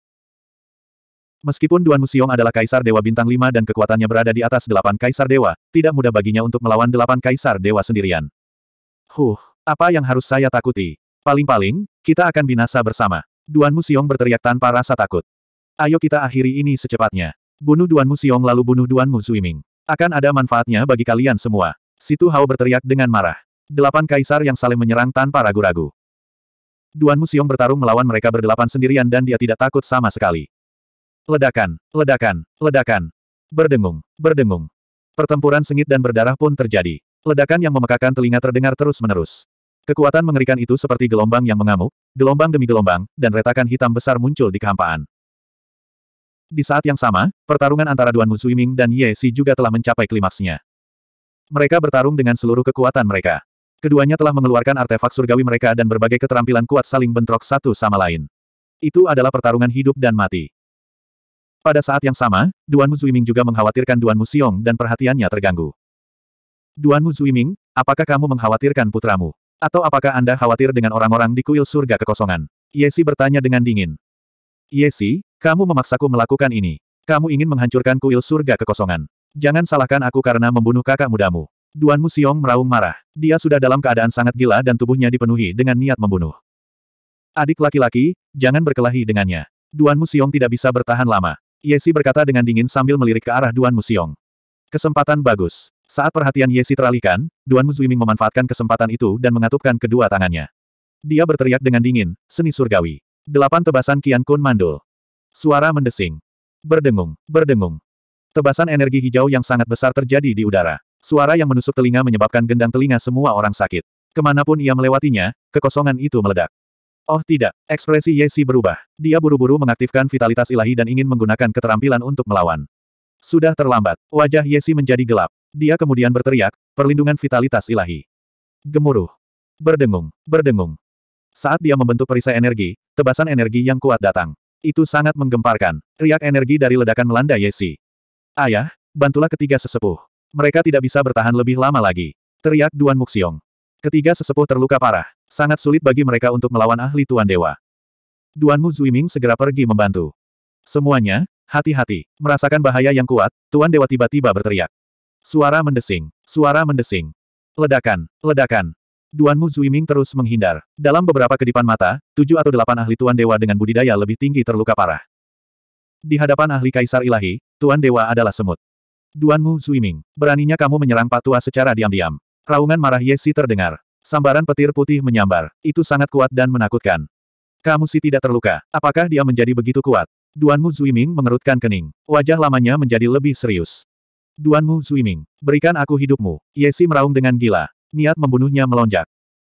[SPEAKER 1] Meskipun Duan Musiong adalah kaisar dewa bintang 5 dan kekuatannya berada di atas delapan kaisar dewa, tidak mudah baginya untuk melawan delapan kaisar dewa sendirian. Huh, apa yang harus saya takuti? Paling-paling, kita akan binasa bersama. Duan Musiong berteriak tanpa rasa takut. Ayo kita akhiri ini secepatnya. Bunuh Duan Musiong lalu bunuh Duan Mu akan ada manfaatnya bagi kalian semua. Situ Hao berteriak dengan marah. Delapan kaisar yang saling menyerang tanpa ragu-ragu. Duan Museum bertarung melawan mereka berdelapan sendirian dan dia tidak takut sama sekali. Ledakan, ledakan, ledakan. Berdengung, berdengung. Pertempuran sengit dan berdarah pun terjadi. Ledakan yang memekakan telinga terdengar terus-menerus. Kekuatan mengerikan itu seperti gelombang yang mengamuk, gelombang demi gelombang, dan retakan hitam besar muncul di kehampaan. Di saat yang sama, pertarungan antara Duan Mu Musuiming dan Ye Si juga telah mencapai klimaksnya. Mereka bertarung dengan seluruh kekuatan mereka. Keduanya telah mengeluarkan artefak surgawi mereka dan berbagai keterampilan kuat saling bentrok satu sama lain. Itu adalah pertarungan hidup dan mati. Pada saat yang sama, Duan Mu Zuiming juga mengkhawatirkan Duan Mu Xiong dan perhatiannya terganggu. Duan Mu Zuiming, apakah kamu mengkhawatirkan putramu? Atau apakah Anda khawatir dengan orang-orang di kuil surga kekosongan? Yesi bertanya dengan dingin. Yesi, kamu memaksaku melakukan ini. Kamu ingin menghancurkan kuil surga kekosongan. Jangan salahkan aku karena membunuh kakak mudamu. Duan Musiong meraung marah. Dia sudah dalam keadaan sangat gila dan tubuhnya dipenuhi dengan niat membunuh. Adik laki-laki, jangan berkelahi dengannya. Duan Musiong tidak bisa bertahan lama. Yesi berkata dengan dingin sambil melirik ke arah Duan Musiong. Kesempatan bagus. Saat perhatian Yesi teralihkan, Duan Muzuiming memanfaatkan kesempatan itu dan mengatupkan kedua tangannya. Dia berteriak dengan dingin, seni surgawi. Delapan tebasan Kian Kun mandul. Suara mendesing. Berdengung, berdengung. Tebasan energi hijau yang sangat besar terjadi di udara. Suara yang menusuk telinga menyebabkan gendang telinga semua orang sakit. Kemanapun ia melewatinya, kekosongan itu meledak. Oh tidak, ekspresi Yesi berubah. Dia buru-buru mengaktifkan vitalitas ilahi dan ingin menggunakan keterampilan untuk melawan. Sudah terlambat, wajah Yesi menjadi gelap. Dia kemudian berteriak, perlindungan vitalitas ilahi. Gemuruh. Berdengung, berdengung. Saat dia membentuk perisai energi, tebasan energi yang kuat datang. Itu sangat menggemparkan. Riak energi dari ledakan melanda Yesi. Ayah, bantulah ketiga sesepuh. Mereka tidak bisa bertahan lebih lama lagi. Teriak Duan Muxiong. Ketiga sesepuh terluka parah. Sangat sulit bagi mereka untuk melawan ahli Tuan Dewa. Duan Mu Zuiming segera pergi membantu. Semuanya, hati-hati. Merasakan bahaya yang kuat, Tuan Dewa tiba-tiba berteriak. Suara mendesing. Suara mendesing. Ledakan, ledakan. Duanmu Zuiming terus menghindar. Dalam beberapa kedipan mata, tujuh atau delapan ahli Tuan Dewa dengan budidaya lebih tinggi terluka parah. Di hadapan ahli Kaisar Ilahi, Tuan Dewa adalah semut. Duanmu Zuiming, beraninya kamu menyerang Pak Tua secara diam-diam. Raungan marah Yesi terdengar. Sambaran petir putih menyambar. Itu sangat kuat dan menakutkan. Kamu sih tidak terluka. Apakah dia menjadi begitu kuat? Duanmu Zuiming mengerutkan kening. Wajah lamanya menjadi lebih serius. Duanmu Zuiming, berikan aku hidupmu. Yesi meraung dengan gila niat membunuhnya melonjak.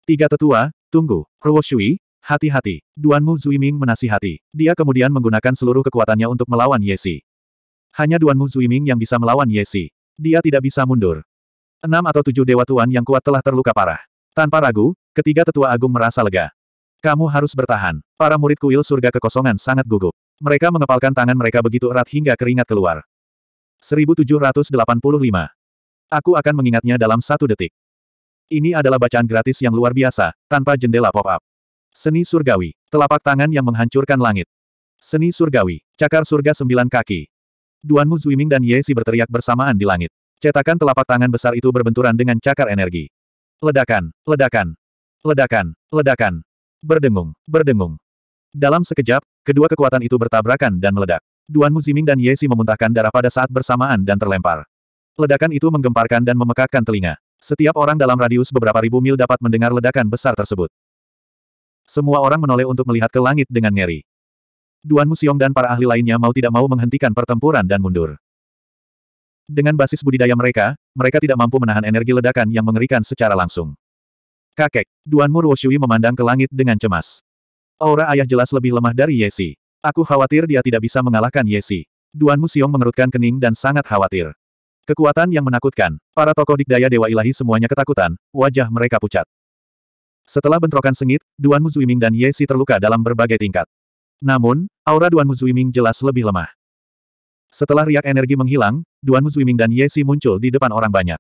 [SPEAKER 1] Tiga tetua, tunggu, Ruo Shui, hati-hati. Duanmu Zuiming menasihati. Dia kemudian menggunakan seluruh kekuatannya untuk melawan Yesi. Hanya Duanmu Zuiming yang bisa melawan Yesi. Dia tidak bisa mundur. Enam atau tujuh dewa tuan yang kuat telah terluka parah. Tanpa ragu, ketiga tetua agung merasa lega. Kamu harus bertahan. Para murid kuil surga kekosongan sangat gugup. Mereka mengepalkan tangan mereka begitu erat hingga keringat keluar. 1785. Aku akan mengingatnya dalam satu detik. Ini adalah bacaan gratis yang luar biasa, tanpa jendela pop-up. Seni surgawi. Telapak tangan yang menghancurkan langit. Seni surgawi. Cakar surga sembilan kaki. Duan Mu Zuiming dan Ye Si berteriak bersamaan di langit. Cetakan telapak tangan besar itu berbenturan dengan cakar energi. Ledakan, ledakan, ledakan, ledakan. Berdengung, berdengung. Dalam sekejap, kedua kekuatan itu bertabrakan dan meledak. Duan Mu Ziming dan Ye Si memuntahkan darah pada saat bersamaan dan terlempar. Ledakan itu menggemparkan dan memekakkan telinga. Setiap orang dalam radius beberapa ribu mil dapat mendengar ledakan besar tersebut. Semua orang menoleh untuk melihat ke langit dengan ngeri. Duan Musiong dan para ahli lainnya mau tidak mau menghentikan pertempuran dan mundur. Dengan basis budidaya mereka, mereka tidak mampu menahan energi ledakan yang mengerikan secara langsung. Kakek, Duan Mur memandang ke langit dengan cemas. Aura ayah jelas lebih lemah dari Yesi. Aku khawatir dia tidak bisa mengalahkan Yesi. Duan Musiong mengerutkan kening dan sangat khawatir. Kekuatan yang menakutkan. Para tokoh dikdaya Dewa Ilahi semuanya ketakutan, wajah mereka pucat. Setelah bentrokan sengit, Duan Muzuiming dan Ye Si terluka dalam berbagai tingkat. Namun, aura Duan Muzuiming jelas lebih lemah. Setelah riak energi menghilang, Duan Muzuiming dan Ye Si muncul di depan orang banyak.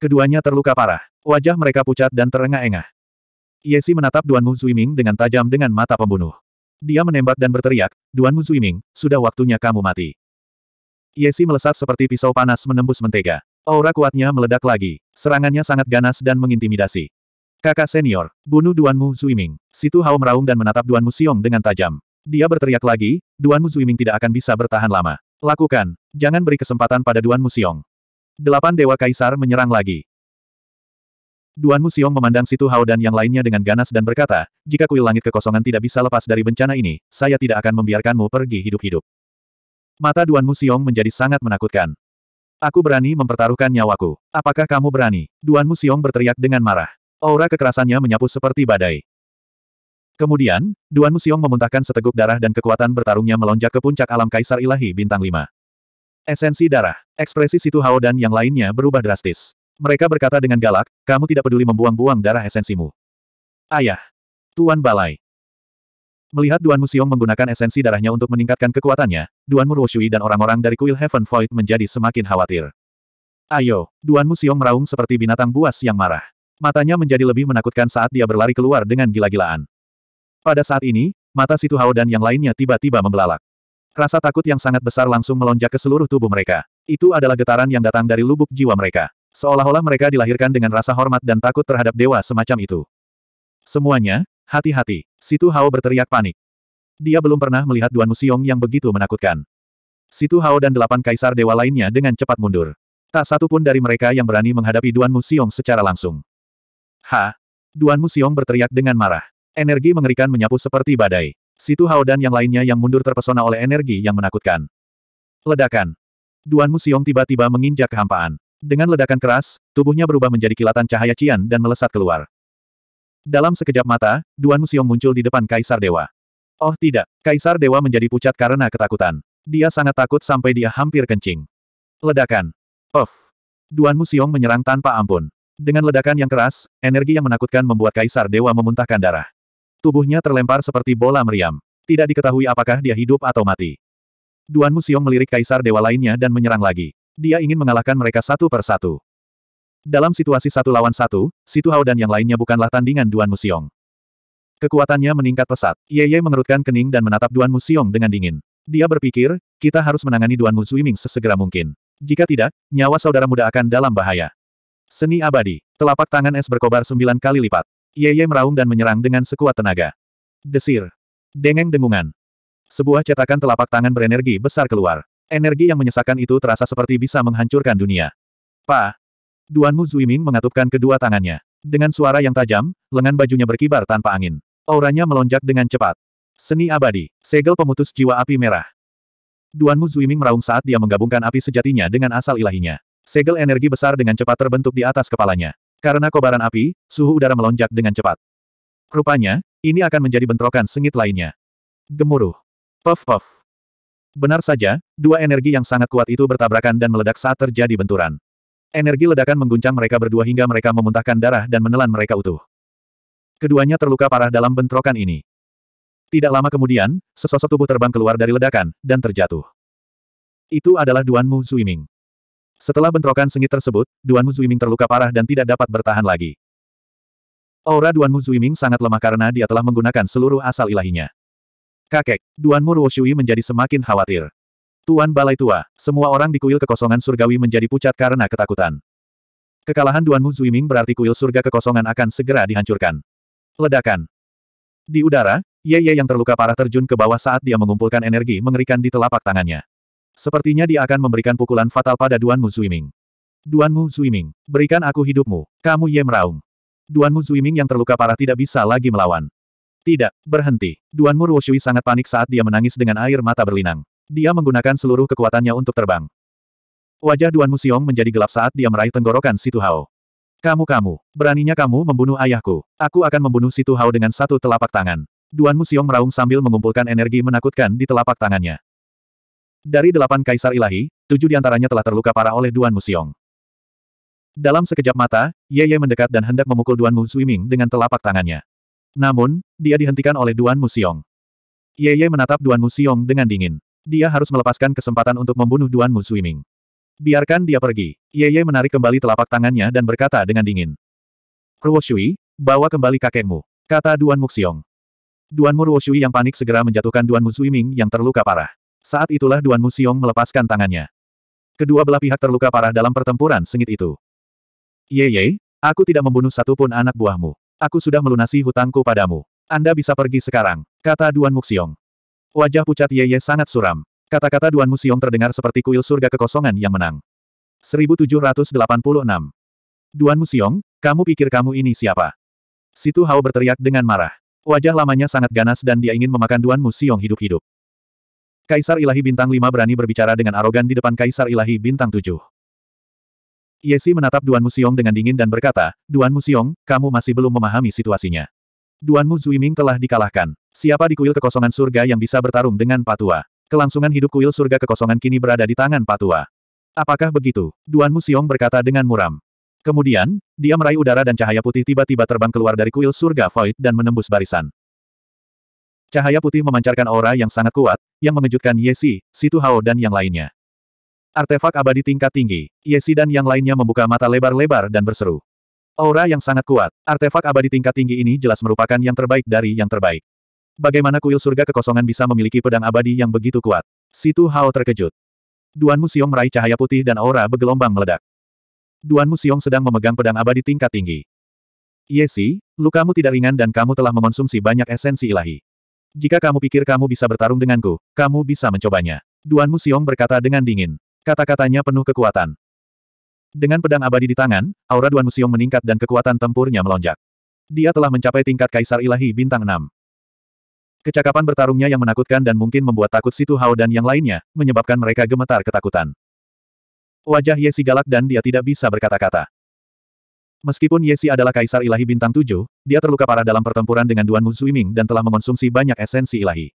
[SPEAKER 1] Keduanya terluka parah. Wajah mereka pucat dan terengah-engah. Ye Si menatap Duan Muzuiming dengan tajam dengan mata pembunuh. Dia menembak dan berteriak, Duan Muzuiming, sudah waktunya kamu mati. Yesi melesat seperti pisau panas menembus mentega. Aura kuatnya meledak lagi. Serangannya sangat ganas dan mengintimidasi. Kakak senior, bunuh Duanmu Zuiming. Situ Hao meraung dan menatap Duanmu Siong dengan tajam. Dia berteriak lagi, Duanmu Zuiming tidak akan bisa bertahan lama. Lakukan, jangan beri kesempatan pada Duanmu Siong. Delapan Dewa Kaisar menyerang lagi. Duanmu Siong memandang Situ Hao dan yang lainnya dengan ganas dan berkata, jika kuil langit kekosongan tidak bisa lepas dari bencana ini, saya tidak akan membiarkanmu pergi hidup-hidup. Mata Duan Musiong menjadi sangat menakutkan. Aku berani mempertaruhkan nyawaku. Apakah kamu berani? Duan Musiong berteriak dengan marah. Aura kekerasannya menyapu seperti badai. Kemudian, Duan Musiong memuntahkan seteguk darah dan kekuatan bertarungnya melonjak ke puncak alam Kaisar Ilahi Bintang 5. Esensi darah, ekspresi Situ Hao dan yang lainnya berubah drastis. Mereka berkata dengan galak, kamu tidak peduli membuang-buang darah esensimu. Ayah. Tuan Balai. Melihat Duan Musiong menggunakan esensi darahnya untuk meningkatkan kekuatannya, Duan Shui dan orang-orang dari kuil Heaven Void menjadi semakin khawatir. Ayo, Duan Musiong meraung seperti binatang buas yang marah. Matanya menjadi lebih menakutkan saat dia berlari keluar dengan gila-gilaan. Pada saat ini, mata Situ Hao dan yang lainnya tiba-tiba membelalak. Rasa takut yang sangat besar langsung melonjak ke seluruh tubuh mereka. Itu adalah getaran yang datang dari lubuk jiwa mereka. Seolah-olah mereka dilahirkan dengan rasa hormat dan takut terhadap dewa semacam itu. Semuanya, Hati-hati, Situ Hao berteriak panik. Dia belum pernah melihat Duan Muxiong yang begitu menakutkan. Situ Hao dan delapan kaisar dewa lainnya dengan cepat mundur. Tak satu pun dari mereka yang berani menghadapi Duan Muxiong secara langsung. Ha! Duan Muxiong berteriak dengan marah. Energi mengerikan menyapu seperti badai. Situ Hao dan yang lainnya yang mundur terpesona oleh energi yang menakutkan. Ledakan. Duan Muxiong tiba-tiba menginjak kehampaan. Dengan ledakan keras, tubuhnya berubah menjadi kilatan cahaya cian dan melesat keluar. Dalam sekejap mata, Duan Musiong muncul di depan Kaisar Dewa. Oh tidak, Kaisar Dewa menjadi pucat karena ketakutan. Dia sangat takut sampai dia hampir kencing. Ledakan. Of. Duan Musiong menyerang tanpa ampun. Dengan ledakan yang keras, energi yang menakutkan membuat Kaisar Dewa memuntahkan darah. Tubuhnya terlempar seperti bola meriam. Tidak diketahui apakah dia hidup atau mati. Duan Musiong melirik Kaisar Dewa lainnya dan menyerang lagi. Dia ingin mengalahkan mereka satu per satu. Dalam situasi satu lawan satu, Situ Hao dan yang lainnya bukanlah tandingan Duan Musiong. Kekuatannya meningkat pesat. Ye Ye mengerutkan kening dan menatap Duan Musiong dengan dingin. Dia berpikir, kita harus menangani Duan Muzuiming sesegera mungkin. Jika tidak, nyawa saudara muda akan dalam bahaya. Seni abadi. Telapak tangan es berkobar sembilan kali lipat. Ye Ye meraung dan menyerang dengan sekuat tenaga. Desir. Dengeng dengungan. Sebuah cetakan telapak tangan berenergi besar keluar. Energi yang menyesakkan itu terasa seperti bisa menghancurkan dunia. Pa, Duanmu Zuiming mengatupkan kedua tangannya. Dengan suara yang tajam, lengan bajunya berkibar tanpa angin. Auranya melonjak dengan cepat. Seni abadi, segel pemutus jiwa api merah. Duanmu Zuiming meraung saat dia menggabungkan api sejatinya dengan asal ilahinya. Segel energi besar dengan cepat terbentuk di atas kepalanya. Karena kobaran api, suhu udara melonjak dengan cepat. Rupanya, ini akan menjadi bentrokan sengit lainnya. Gemuruh. Puff puff. Benar saja, dua energi yang sangat kuat itu bertabrakan dan meledak saat terjadi benturan. Energi ledakan mengguncang mereka berdua hingga mereka memuntahkan darah dan menelan mereka utuh. Keduanya terluka parah dalam bentrokan ini. Tidak lama kemudian, sesosok tubuh terbang keluar dari ledakan, dan terjatuh. Itu adalah Duan Mu Zuiming. Setelah bentrokan sengit tersebut, Duan Mu Zuiming terluka parah dan tidak dapat bertahan lagi. Aura Duan Mu Zuiming sangat lemah karena dia telah menggunakan seluruh asal ilahinya. Kakek, Duan Mu Ruoshui menjadi semakin khawatir. Tuan Balai Tua, semua orang di kuil kekosongan surgawi menjadi pucat karena ketakutan. Kekalahan Duan Mu Zuiming berarti kuil surga kekosongan akan segera dihancurkan. Ledakan. Di udara, Ye Ye yang terluka parah terjun ke bawah saat dia mengumpulkan energi mengerikan di telapak tangannya. Sepertinya dia akan memberikan pukulan fatal pada Duan Duanmu Zuiming. Mu Zuiming, berikan aku hidupmu, kamu Ye meraung. Duan Mu Zuiming yang terluka parah tidak bisa lagi melawan. Tidak, berhenti. Duan Duanmu Ruoshui sangat panik saat dia menangis dengan air mata berlinang. Dia menggunakan seluruh kekuatannya untuk terbang. Wajah Duan Musiong menjadi gelap saat dia meraih tenggorokan Situ Hao. Kamu-kamu, beraninya kamu membunuh ayahku. Aku akan membunuh Situ Hao dengan satu telapak tangan. Duan Musiong meraung sambil mengumpulkan energi menakutkan di telapak tangannya. Dari delapan kaisar ilahi, tujuh diantaranya telah terluka parah oleh Duan Musiong. Dalam sekejap mata, Ye Ye mendekat dan hendak memukul Duan Mu Zuiming dengan telapak tangannya. Namun, dia dihentikan oleh Duan Musiong. Ye Ye menatap Duan Musiong dengan dingin. Dia harus melepaskan kesempatan untuk membunuh Duan Mu Suiming. Biarkan dia pergi. Ye Ye menarik kembali telapak tangannya dan berkata dengan dingin. Ruo Shui, bawa kembali kakekmu, kata Duan Mu Xiong. Duan Mu Ruo Shui yang panik segera menjatuhkan Duan Mu Suiming yang terluka parah. Saat itulah Duan Mu Xiong melepaskan tangannya. Kedua belah pihak terluka parah dalam pertempuran sengit itu. Ye Ye, aku tidak membunuh satupun anak buahmu. Aku sudah melunasi hutangku padamu. Anda bisa pergi sekarang, kata Duan Muxiong. Wajah pucat Ye Ye sangat suram. Kata-kata Duan Musiong terdengar seperti kuil surga kekosongan yang menang. 1786. Duan Musiong, kamu pikir kamu ini siapa? Situ Hao berteriak dengan marah. Wajah lamanya sangat ganas dan dia ingin memakan Duan Musiong hidup-hidup. Kaisar Ilahi Bintang 5 berani berbicara dengan arogan di depan Kaisar Ilahi Bintang 7. Yesi menatap Duan Musiong dengan dingin dan berkata, Duan Musiong, kamu masih belum memahami situasinya. Duanmu Zuiming telah dikalahkan. Siapa di kuil kekosongan surga yang bisa bertarung dengan Patua? Kelangsungan hidup kuil surga kekosongan kini berada di tangan Patua. Apakah begitu? Duanmu Siong berkata dengan muram. Kemudian, dia meraih udara dan cahaya putih tiba-tiba terbang keluar dari kuil surga void dan menembus barisan. Cahaya putih memancarkan aura yang sangat kuat, yang mengejutkan Yesi, Situ Hao dan yang lainnya. Artefak abadi tingkat tinggi, Yesi dan yang lainnya membuka mata lebar-lebar dan berseru. Aura yang sangat kuat. Artefak abadi tingkat tinggi ini jelas merupakan yang terbaik dari yang terbaik. Bagaimana kuil surga kekosongan bisa memiliki pedang abadi yang begitu kuat? Situ Hao terkejut. Duan Musiong meraih cahaya putih dan aura bergelombang meledak. Duan Musiong sedang memegang pedang abadi tingkat tinggi. Yesi, lukamu tidak ringan dan kamu telah mengonsumsi banyak esensi ilahi. Jika kamu pikir kamu bisa bertarung denganku, kamu bisa mencobanya. Duan Musiong berkata dengan dingin. Kata-katanya penuh kekuatan. Dengan pedang abadi di tangan, aura Duan Musiong meningkat dan kekuatan tempurnya melonjak. Dia telah mencapai tingkat Kaisar Ilahi Bintang 6. Kecakapan bertarungnya yang menakutkan dan mungkin membuat takut Situ Hao dan yang lainnya, menyebabkan mereka gemetar ketakutan. Wajah Yesi galak dan dia tidak bisa berkata-kata. Meskipun Yesi adalah Kaisar Ilahi Bintang 7, dia terluka parah dalam pertempuran dengan Duan Mu Zuiming dan telah mengonsumsi banyak esensi ilahi.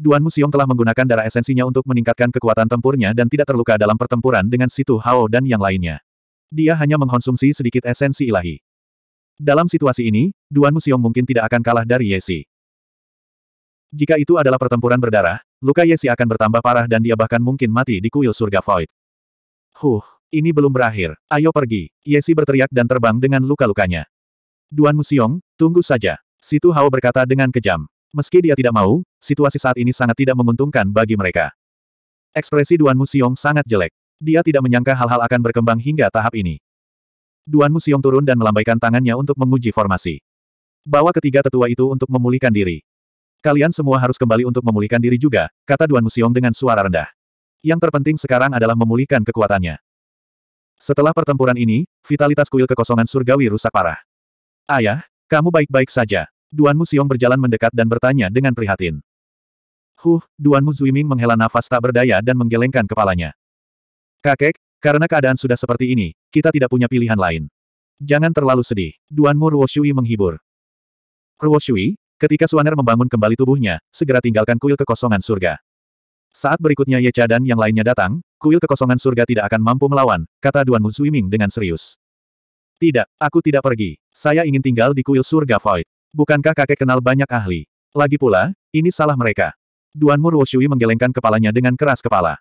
[SPEAKER 1] Duan Musiong telah menggunakan darah esensinya untuk meningkatkan kekuatan tempurnya dan tidak terluka dalam pertempuran dengan Situ Hao dan yang lainnya. Dia hanya mengkonsumsi sedikit esensi ilahi. Dalam situasi ini, Duan Musiong mungkin tidak akan kalah dari Yesi. Jika itu adalah pertempuran berdarah, luka Yesi akan bertambah parah dan dia bahkan mungkin mati di kuil surga Void. Huh, ini belum berakhir, ayo pergi. Yesi berteriak dan terbang dengan luka-lukanya. Duan Musiong, tunggu saja. Situ Hao berkata dengan kejam. Meski dia tidak mau, situasi saat ini sangat tidak menguntungkan bagi mereka. Ekspresi Duan Musiong sangat jelek. Dia tidak menyangka hal-hal akan berkembang hingga tahap ini. Duan Musiong turun dan melambaikan tangannya untuk menguji formasi. Bawa ketiga tetua itu untuk memulihkan diri. Kalian semua harus kembali untuk memulihkan diri juga, kata Duan Musiong dengan suara rendah. Yang terpenting sekarang adalah memulihkan kekuatannya. Setelah pertempuran ini, vitalitas kuil kekosongan surgawi rusak parah. Ayah, kamu baik-baik saja. Duan Mu berjalan mendekat dan bertanya dengan prihatin. Huh, Duan Mu menghela nafas tak berdaya dan menggelengkan kepalanya. Kakek, karena keadaan sudah seperti ini, kita tidak punya pilihan lain. Jangan terlalu sedih, Duan Mu Ruo menghibur. Ruo ketika Suaner membangun kembali tubuhnya, segera tinggalkan kuil kekosongan surga. Saat berikutnya Ye Cha dan yang lainnya datang, kuil kekosongan surga tidak akan mampu melawan, kata Duan Mu dengan serius. Tidak, aku tidak pergi. Saya ingin tinggal di kuil surga Void. Bukankah kakek kenal banyak ahli? Lagi pula, ini salah mereka. Duan Duanmu Ruoshui menggelengkan kepalanya dengan keras kepala.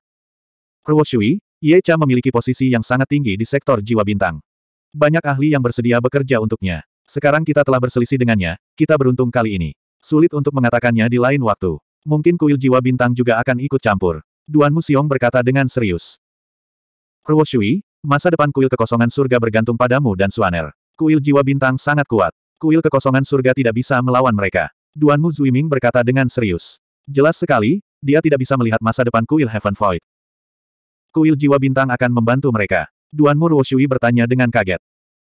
[SPEAKER 1] Ruoshui, Ye Cha memiliki posisi yang sangat tinggi di sektor jiwa bintang. Banyak ahli yang bersedia bekerja untuknya. Sekarang kita telah berselisih dengannya, kita beruntung kali ini. Sulit untuk mengatakannya di lain waktu. Mungkin kuil jiwa bintang juga akan ikut campur. Duan Musiong berkata dengan serius. Ruoshui, masa depan kuil kekosongan surga bergantung padamu dan Suaner. Kuil jiwa bintang sangat kuat. Kuil kekosongan surga tidak bisa melawan mereka. Duanmu Zuiming berkata dengan serius. Jelas sekali, dia tidak bisa melihat masa depan kuil Heaven Void. Kuil jiwa bintang akan membantu mereka. Duanmu Ruoshui bertanya dengan kaget.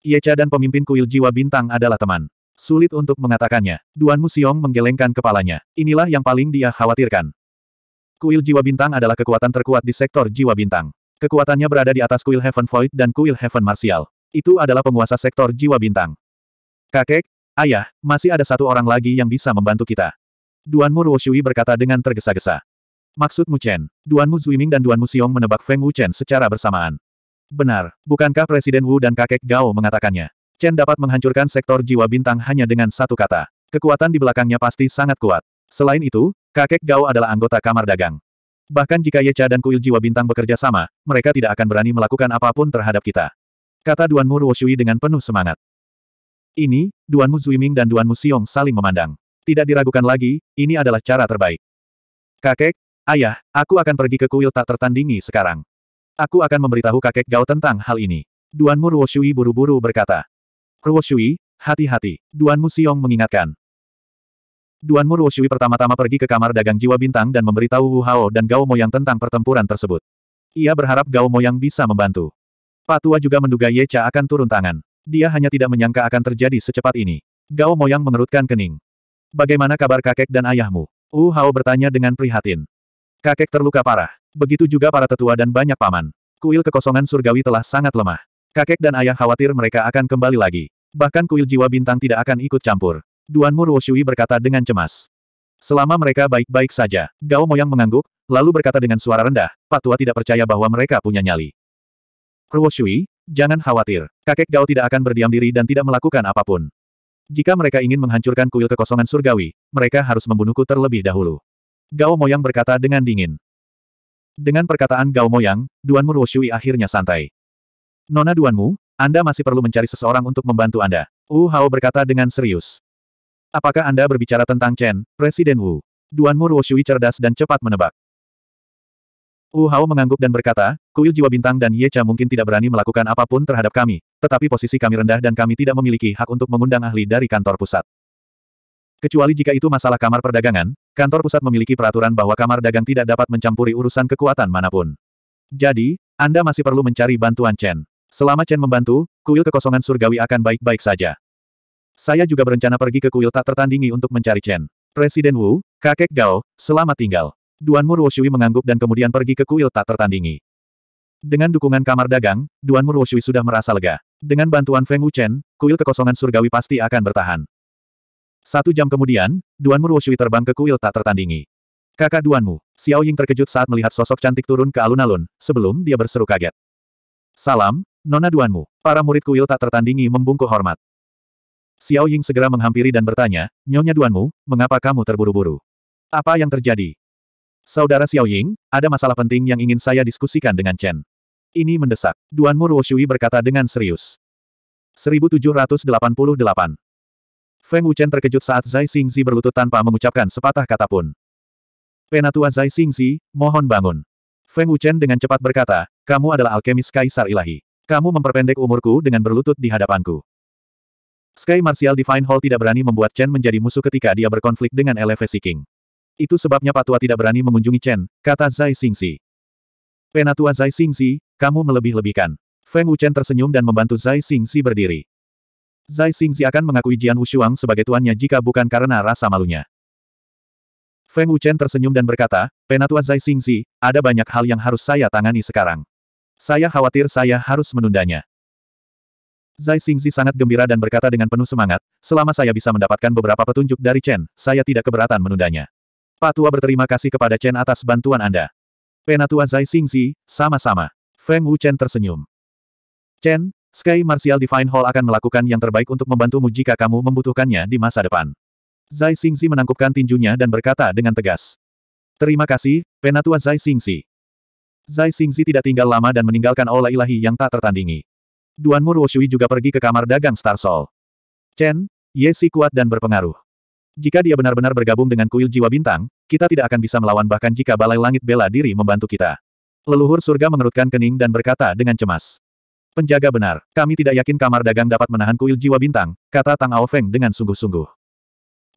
[SPEAKER 1] Yecha dan pemimpin kuil jiwa bintang adalah teman. Sulit untuk mengatakannya. Duanmu Xiong menggelengkan kepalanya. Inilah yang paling dia khawatirkan. Kuil jiwa bintang adalah kekuatan terkuat di sektor jiwa bintang. Kekuatannya berada di atas kuil Heaven Void dan kuil Heaven Martial. Itu adalah penguasa sektor jiwa bintang. Kakek, ayah, masih ada satu orang lagi yang bisa membantu kita. Duan Mu Ruoshui berkata dengan tergesa-gesa. Maksudmu Chen, Duan Mu Zuiming dan Duan Mu Xiong menebak Feng Wu Chen secara bersamaan. Benar, bukankah Presiden Wu dan kakek Gao mengatakannya? Chen dapat menghancurkan sektor jiwa bintang hanya dengan satu kata. Kekuatan di belakangnya pasti sangat kuat. Selain itu, kakek Gao adalah anggota kamar dagang. Bahkan jika Ye Cha dan kuil jiwa bintang bekerja sama, mereka tidak akan berani melakukan apapun terhadap kita. Kata Duan Mu Ruoshui dengan penuh semangat. Ini, Duan Mu Zuiming dan Duan Mu Xiong saling memandang. Tidak diragukan lagi, ini adalah cara terbaik. Kakek, ayah, aku akan pergi ke kuil tak tertandingi sekarang. Aku akan memberitahu kakek Gao tentang hal ini. Duan Mu Ruoshui buru-buru berkata. Ruoshui, hati-hati. Duan Mu Xiong mengingatkan. Duan Mu Ruoshui pertama-tama pergi ke kamar dagang jiwa bintang dan memberitahu Wu Hao dan Gao Mo yang tentang pertempuran tersebut. Ia berharap Gao Mo yang bisa membantu. Patua juga menduga Ye Cha akan turun tangan. Dia hanya tidak menyangka akan terjadi secepat ini. Gao Moyang mengerutkan kening. Bagaimana kabar kakek dan ayahmu? Wu Hao bertanya dengan prihatin. Kakek terluka parah. Begitu juga para tetua dan banyak paman. Kuil kekosongan surgawi telah sangat lemah. Kakek dan ayah khawatir mereka akan kembali lagi. Bahkan kuil jiwa bintang tidak akan ikut campur. Duan Mu Ruoshui berkata dengan cemas. Selama mereka baik-baik saja, Gao Moyang mengangguk, lalu berkata dengan suara rendah, Pak Tua tidak percaya bahwa mereka punya nyali. Ruoshui. Jangan khawatir. Kakek Gao tidak akan berdiam diri dan tidak melakukan apapun. Jika mereka ingin menghancurkan kuil kekosongan surgawi, mereka harus membunuhku terlebih dahulu. Gao Moyang berkata dengan dingin. Dengan perkataan Gao Moyang, Duanmu Ruoshui akhirnya santai. Nona Duanmu, Anda masih perlu mencari seseorang untuk membantu Anda. Wu Hao berkata dengan serius. Apakah Anda berbicara tentang Chen, Presiden Wu? Duanmu Ruoshui cerdas dan cepat menebak. Wu Hao mengangguk dan berkata, kuil jiwa bintang dan Ye Cha mungkin tidak berani melakukan apapun terhadap kami, tetapi posisi kami rendah dan kami tidak memiliki hak untuk mengundang ahli dari kantor pusat. Kecuali jika itu masalah kamar perdagangan, kantor pusat memiliki peraturan bahwa kamar dagang tidak dapat mencampuri urusan kekuatan manapun. Jadi, Anda masih perlu mencari bantuan Chen. Selama Chen membantu, kuil kekosongan surgawi akan baik-baik saja. Saya juga berencana pergi ke kuil tak tertandingi untuk mencari Chen. Presiden Wu, kakek Gao, selamat tinggal. Duan Mur Woshui mengangguk dan kemudian pergi ke kuil tak tertandingi. Dengan dukungan kamar dagang, Duan Mur Woshui sudah merasa lega. Dengan bantuan Feng Wuchen, kuil kekosongan surgawi pasti akan bertahan. Satu jam kemudian, Duan Mur Woshui terbang ke kuil tak tertandingi. Kakak Duanmu, Xiao Ying terkejut saat melihat sosok cantik turun ke alun-alun, sebelum dia berseru kaget. Salam, Nona Duanmu, para murid kuil tak tertandingi membungkuk hormat. Xiao Ying segera menghampiri dan bertanya, Nyonya Duanmu, mengapa kamu terburu-buru? Apa yang terjadi? Saudara Xiao Ying, ada masalah penting yang ingin saya diskusikan dengan Chen. Ini mendesak, Duan Mu Ruoshui berkata dengan serius. 1788. Feng Wuchen terkejut saat Zai Xingzi berlutut tanpa mengucapkan sepatah kata pun. Penatua Zai Xingzi, mohon bangun. Feng Wuchen dengan cepat berkata, kamu adalah alkemis kaisar ilahi. Kamu memperpendek umurku dengan berlutut di hadapanku. Sky Martial Divine Hall tidak berani membuat Chen menjadi musuh ketika dia berkonflik dengan Elevesi King. Itu sebabnya Patua tidak berani mengunjungi Chen, kata Zai Xingxi. Penatua Zai Xingxi, kamu melebih-lebihkan. Feng Wuchen tersenyum dan membantu Zai Xingxi berdiri. Zai Xingxi akan mengakui Jian Wushuang sebagai tuannya jika bukan karena rasa malunya. Feng Wuchen tersenyum dan berkata, Penatua Zai Xingxi, ada banyak hal yang harus saya tangani sekarang. Saya khawatir saya harus menundanya. Zai Xingzi sangat gembira dan berkata dengan penuh semangat, selama saya bisa mendapatkan beberapa petunjuk dari Chen, saya tidak keberatan menundanya. Patua berterima kasih kepada Chen atas bantuan Anda. Penatua Zai Xingzi, sama-sama. Feng Wu Chen tersenyum. Chen, Sky Martial Divine Hall akan melakukan yang terbaik untuk membantumu jika kamu membutuhkannya di masa depan. Zai Xingzi menangkupkan tinjunya dan berkata dengan tegas. Terima kasih, Penatua Zai Xingzi. Zai Xingzi tidak tinggal lama dan meninggalkan aula ilahi yang tak tertandingi. Duan Mu Shui juga pergi ke kamar dagang Star Soul. Chen, Ye si kuat dan berpengaruh. Jika dia benar-benar bergabung dengan kuil jiwa bintang, kita tidak akan bisa melawan bahkan jika balai langit bela diri membantu kita. Leluhur surga mengerutkan kening dan berkata dengan cemas. Penjaga benar, kami tidak yakin kamar dagang dapat menahan kuil jiwa bintang, kata Tang Ao Feng dengan sungguh-sungguh.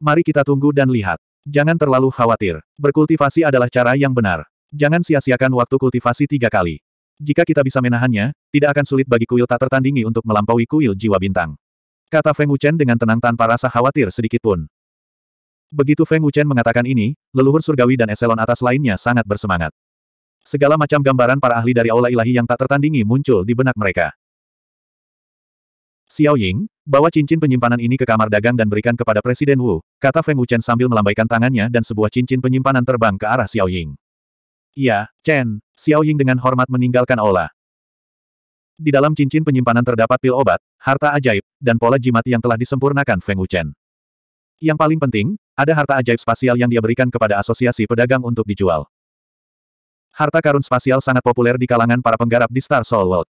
[SPEAKER 1] Mari kita tunggu dan lihat. Jangan terlalu khawatir. Berkultivasi adalah cara yang benar. Jangan sia-siakan waktu kultivasi tiga kali. Jika kita bisa menahannya, tidak akan sulit bagi kuil tak tertandingi untuk melampaui kuil jiwa bintang. Kata Feng Wuchen dengan tenang tanpa rasa khawatir sedikitpun. Begitu Feng Wuchen mengatakan ini, leluhur surgawi dan eselon atas lainnya sangat bersemangat. Segala macam gambaran para ahli dari aula ilahi yang tak tertandingi muncul di benak mereka. Xiao Ying, bawa cincin penyimpanan ini ke kamar dagang dan berikan kepada Presiden Wu, kata Feng Wuchen sambil melambaikan tangannya dan sebuah cincin penyimpanan terbang ke arah Xiao Ying. Iya, Chen, Xiao Ying dengan hormat meninggalkan aula. Di dalam cincin penyimpanan terdapat pil obat, harta ajaib, dan pola jimat yang telah disempurnakan Feng Wuchen. Yang paling penting, ada harta ajaib spasial yang dia berikan kepada asosiasi pedagang untuk dijual. Harta karun spasial sangat populer di kalangan para penggarap di Star Soul World.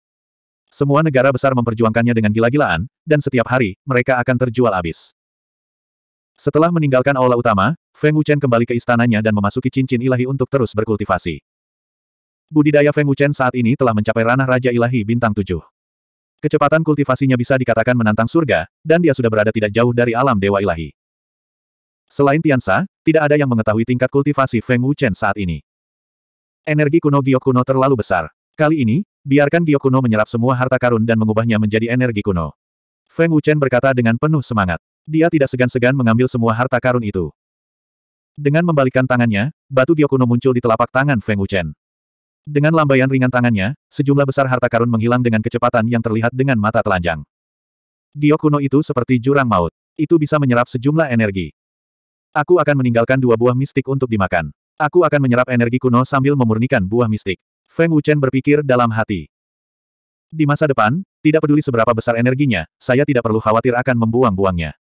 [SPEAKER 1] Semua negara besar memperjuangkannya dengan gila-gilaan, dan setiap hari, mereka akan terjual habis. Setelah meninggalkan aula utama, Feng Wuchen kembali ke istananya dan memasuki cincin ilahi untuk terus berkultivasi. Budidaya Feng Wuchen saat ini telah mencapai ranah Raja Ilahi Bintang 7. Kecepatan kultivasinya bisa dikatakan menantang surga, dan dia sudah berada tidak jauh dari alam Dewa Ilahi. Selain Tiansa, tidak ada yang mengetahui tingkat kultivasi Feng Wuchen saat ini. Energi kuno Giok Kuno terlalu besar. Kali ini, biarkan Giok Kuno menyerap semua harta karun dan mengubahnya menjadi energi kuno. Feng Wuchen berkata dengan penuh semangat. Dia tidak segan-segan mengambil semua harta karun itu. Dengan membalikkan tangannya, batu Giok Kuno muncul di telapak tangan Feng Wuchen. Dengan lambaian ringan tangannya, sejumlah besar harta karun menghilang dengan kecepatan yang terlihat dengan mata telanjang. Giok Kuno itu seperti jurang maut. Itu bisa menyerap sejumlah energi. Aku akan meninggalkan dua buah mistik untuk dimakan. Aku akan menyerap energi kuno sambil memurnikan buah mistik. Feng Wuchen berpikir dalam hati. Di masa depan, tidak peduli seberapa besar energinya, saya tidak perlu khawatir akan membuang-buangnya.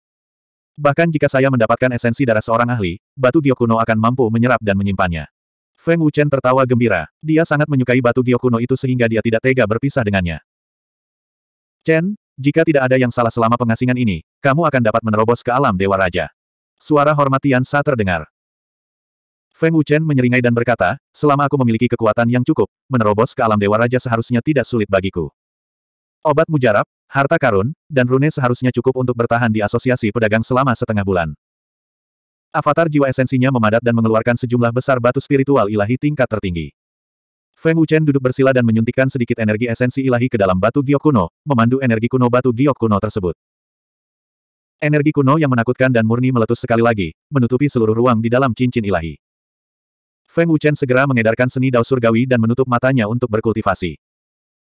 [SPEAKER 1] Bahkan jika saya mendapatkan esensi darah seorang ahli, batu giok kuno akan mampu menyerap dan menyimpannya. Feng Wuchen tertawa gembira. Dia sangat menyukai batu giok kuno itu sehingga dia tidak tega berpisah dengannya. Chen, jika tidak ada yang salah selama pengasingan ini, kamu akan dapat menerobos ke alam Dewa Raja. Suara hormat Tiansa terdengar. Feng Wuchen menyeringai dan berkata, selama aku memiliki kekuatan yang cukup, menerobos ke alam Dewa Raja seharusnya tidak sulit bagiku. Obat mujarab, harta karun, dan rune seharusnya cukup untuk bertahan di asosiasi pedagang selama setengah bulan. Avatar jiwa esensinya memadat dan mengeluarkan sejumlah besar batu spiritual ilahi tingkat tertinggi. Feng Wuchen duduk bersila dan menyuntikkan sedikit energi esensi ilahi ke dalam batu giok kuno, memandu energi kuno batu giok kuno tersebut. Energi kuno yang menakutkan dan murni meletus sekali lagi, menutupi seluruh ruang di dalam cincin ilahi. Feng Wuchen segera mengedarkan seni dao surgawi dan menutup matanya untuk berkultivasi.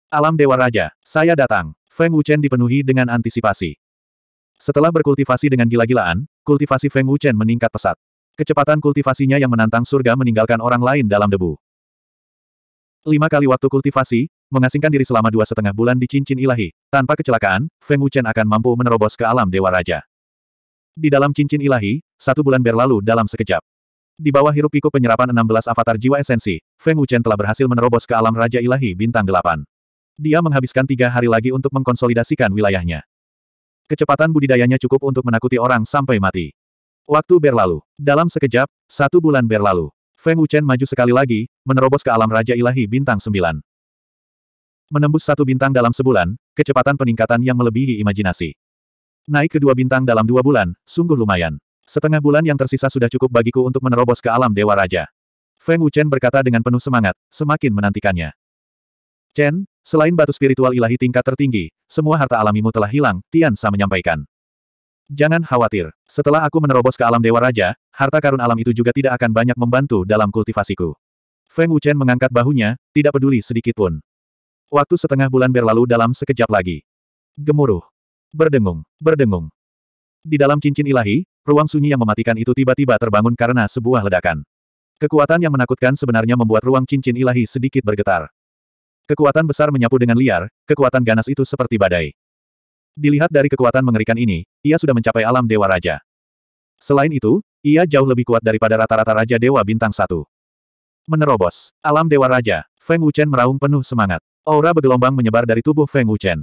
[SPEAKER 1] Alam Dewa Raja, saya datang. Feng Wuchen dipenuhi dengan antisipasi. Setelah berkultivasi dengan gila-gilaan, kultivasi Feng Wuchen meningkat pesat. Kecepatan kultivasinya yang menantang surga meninggalkan orang lain dalam debu. Lima kali waktu kultivasi, mengasingkan diri selama dua setengah bulan di cincin ilahi. Tanpa kecelakaan, Feng Wuchen akan mampu menerobos ke alam Dewa Raja. Di dalam cincin ilahi, satu bulan berlalu dalam sekejap. Di bawah hirup pikuk penyerapan 16 avatar jiwa esensi, Feng Wuchen telah berhasil menerobos ke alam Raja Ilahi Bintang Delapan. Dia menghabiskan tiga hari lagi untuk mengkonsolidasikan wilayahnya. Kecepatan budidayanya cukup untuk menakuti orang sampai mati. Waktu berlalu. Dalam sekejap, satu bulan berlalu. Feng Wuchen maju sekali lagi, menerobos ke alam Raja Ilahi Bintang Sembilan. Menembus satu bintang dalam sebulan, kecepatan peningkatan yang melebihi imajinasi. Naik kedua bintang dalam dua bulan, sungguh lumayan. Setengah bulan yang tersisa sudah cukup bagiku untuk menerobos ke alam Dewa Raja. Feng Wuchen berkata dengan penuh semangat, semakin menantikannya. Chen, selain batu spiritual ilahi tingkat tertinggi, semua harta alamimu telah hilang, Tian Sa menyampaikan. Jangan khawatir, setelah aku menerobos ke alam Dewa Raja, harta karun alam itu juga tidak akan banyak membantu dalam kultivasiku. Feng Wuchen mengangkat bahunya, tidak peduli sedikit pun. Waktu setengah bulan berlalu dalam sekejap lagi. Gemuruh. Berdengung, berdengung. Di dalam cincin ilahi, ruang sunyi yang mematikan itu tiba-tiba terbangun karena sebuah ledakan. Kekuatan yang menakutkan sebenarnya membuat ruang cincin ilahi sedikit bergetar. Kekuatan besar menyapu dengan liar, kekuatan ganas itu seperti badai. Dilihat dari kekuatan mengerikan ini, ia sudah mencapai alam Dewa Raja. Selain itu, ia jauh lebih kuat daripada rata-rata Raja Dewa Bintang satu. Menerobos. Alam Dewa Raja, Feng Wuchen meraung penuh semangat. Aura bergelombang menyebar dari tubuh Feng Wuchen.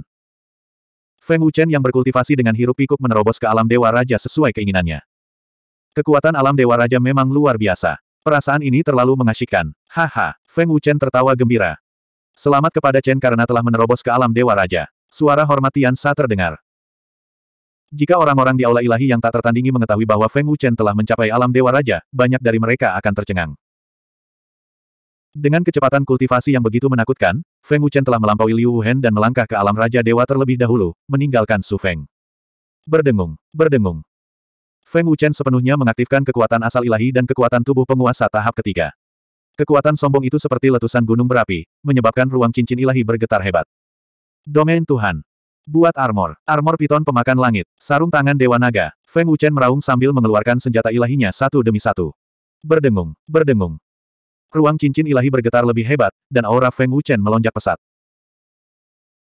[SPEAKER 1] Feng Wuchen yang berkultivasi dengan hirup-pikuk menerobos ke alam Dewa Raja sesuai keinginannya. Kekuatan alam Dewa Raja memang luar biasa. Perasaan ini terlalu mengasyikkan. Haha, Feng Wuchen tertawa gembira. Selamat kepada Chen karena telah menerobos ke alam Dewa Raja. Suara hormat Tiansa terdengar. Jika orang-orang di Aula Ilahi yang tak tertandingi mengetahui bahwa Feng Wuchen telah mencapai alam Dewa Raja, banyak dari mereka akan tercengang. Dengan kecepatan kultivasi yang begitu menakutkan, Feng Wuchen telah melampaui Liu Wuhen dan melangkah ke alam Raja Dewa terlebih dahulu, meninggalkan Su Feng. Berdengung, berdengung. Feng Wuchen sepenuhnya mengaktifkan kekuatan asal ilahi dan kekuatan tubuh penguasa tahap ketiga. Kekuatan sombong itu seperti letusan gunung berapi, menyebabkan ruang cincin ilahi bergetar hebat. Domain Tuhan. Buat armor. Armor piton pemakan langit. Sarung tangan Dewa Naga. Feng Wuchen meraung sambil mengeluarkan senjata ilahinya satu demi satu. Berdengung. Berdengung. Ruang cincin ilahi bergetar lebih hebat, dan aura Feng Wuchen melonjak pesat.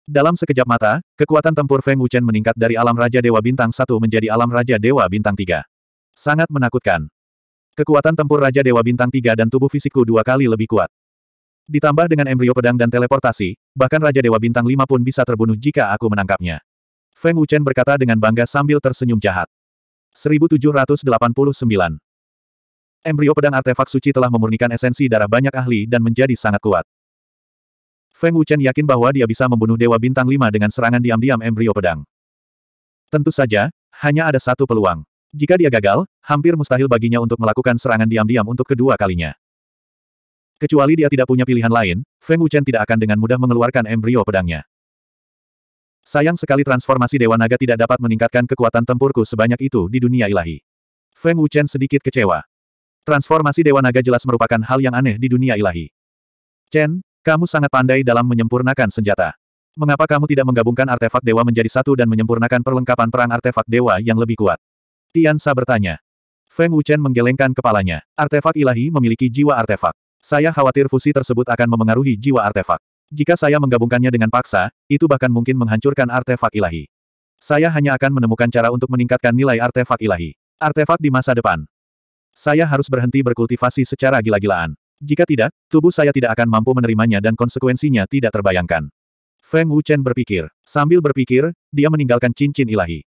[SPEAKER 1] Dalam sekejap mata, kekuatan tempur Feng Wuchen meningkat dari alam Raja Dewa Bintang 1 menjadi alam Raja Dewa Bintang 3. Sangat menakutkan. Kekuatan tempur Raja Dewa Bintang 3 dan tubuh fisikku dua kali lebih kuat. Ditambah dengan embrio pedang dan teleportasi, bahkan Raja Dewa Bintang 5 pun bisa terbunuh jika aku menangkapnya. Feng Wuchen berkata dengan bangga sambil tersenyum jahat. 1789 Embrio pedang artefak suci telah memurnikan esensi darah banyak ahli dan menjadi sangat kuat. Feng Wuchen yakin bahwa dia bisa membunuh Dewa Bintang 5 dengan serangan diam-diam embrio pedang. Tentu saja, hanya ada satu peluang. Jika dia gagal, hampir mustahil baginya untuk melakukan serangan diam-diam untuk kedua kalinya. Kecuali dia tidak punya pilihan lain, Feng Wuchen tidak akan dengan mudah mengeluarkan embrio pedangnya. Sayang sekali transformasi Dewa Naga tidak dapat meningkatkan kekuatan tempurku sebanyak itu di dunia ilahi. Feng Wuchen sedikit kecewa. Transformasi Dewa Naga jelas merupakan hal yang aneh di dunia ilahi. Chen, kamu sangat pandai dalam menyempurnakan senjata. Mengapa kamu tidak menggabungkan artefak dewa menjadi satu dan menyempurnakan perlengkapan perang artefak dewa yang lebih kuat? Tian Sa bertanya. Feng Wuchen menggelengkan kepalanya. Artefak ilahi memiliki jiwa artefak. Saya khawatir fusi tersebut akan memengaruhi jiwa artefak. Jika saya menggabungkannya dengan paksa, itu bahkan mungkin menghancurkan artefak ilahi. Saya hanya akan menemukan cara untuk meningkatkan nilai artefak ilahi. Artefak di masa depan. Saya harus berhenti berkultivasi secara gila-gilaan. Jika tidak, tubuh saya tidak akan mampu menerimanya dan konsekuensinya tidak terbayangkan. Feng Wuchen berpikir. Sambil berpikir, dia meninggalkan cincin ilahi.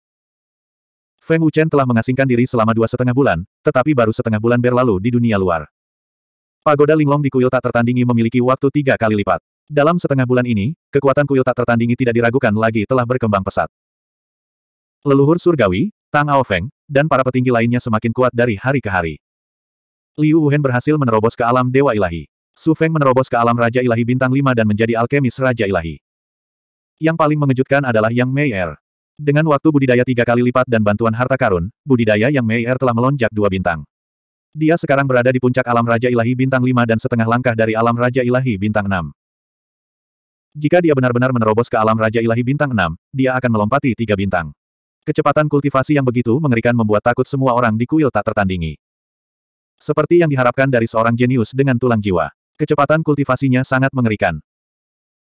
[SPEAKER 1] Feng Wuchen telah mengasingkan diri selama dua setengah bulan, tetapi baru setengah bulan berlalu di dunia luar. Pagoda Linglong di kuil tak tertandingi memiliki waktu tiga kali lipat. Dalam setengah bulan ini, kekuatan kuil tak tertandingi tidak diragukan lagi telah berkembang pesat. Leluhur surgawi, Tang Ao Feng, dan para petinggi lainnya semakin kuat dari hari ke hari. Liu Wuhen berhasil menerobos ke alam Dewa Ilahi. Su Feng menerobos ke alam Raja Ilahi Bintang 5 dan menjadi alkemis Raja Ilahi. Yang paling mengejutkan adalah Yang Mei Er. Dengan waktu budidaya tiga kali lipat dan bantuan harta karun, budidaya Yang Mei Er telah melonjak dua bintang. Dia sekarang berada di puncak alam Raja Ilahi Bintang 5 dan setengah langkah dari alam Raja Ilahi Bintang 6. Jika dia benar-benar menerobos ke alam Raja Ilahi Bintang 6, dia akan melompati tiga bintang. Kecepatan kultivasi yang begitu mengerikan membuat takut semua orang di kuil tak tertandingi. Seperti yang diharapkan dari seorang jenius dengan tulang jiwa. Kecepatan kultivasinya sangat mengerikan.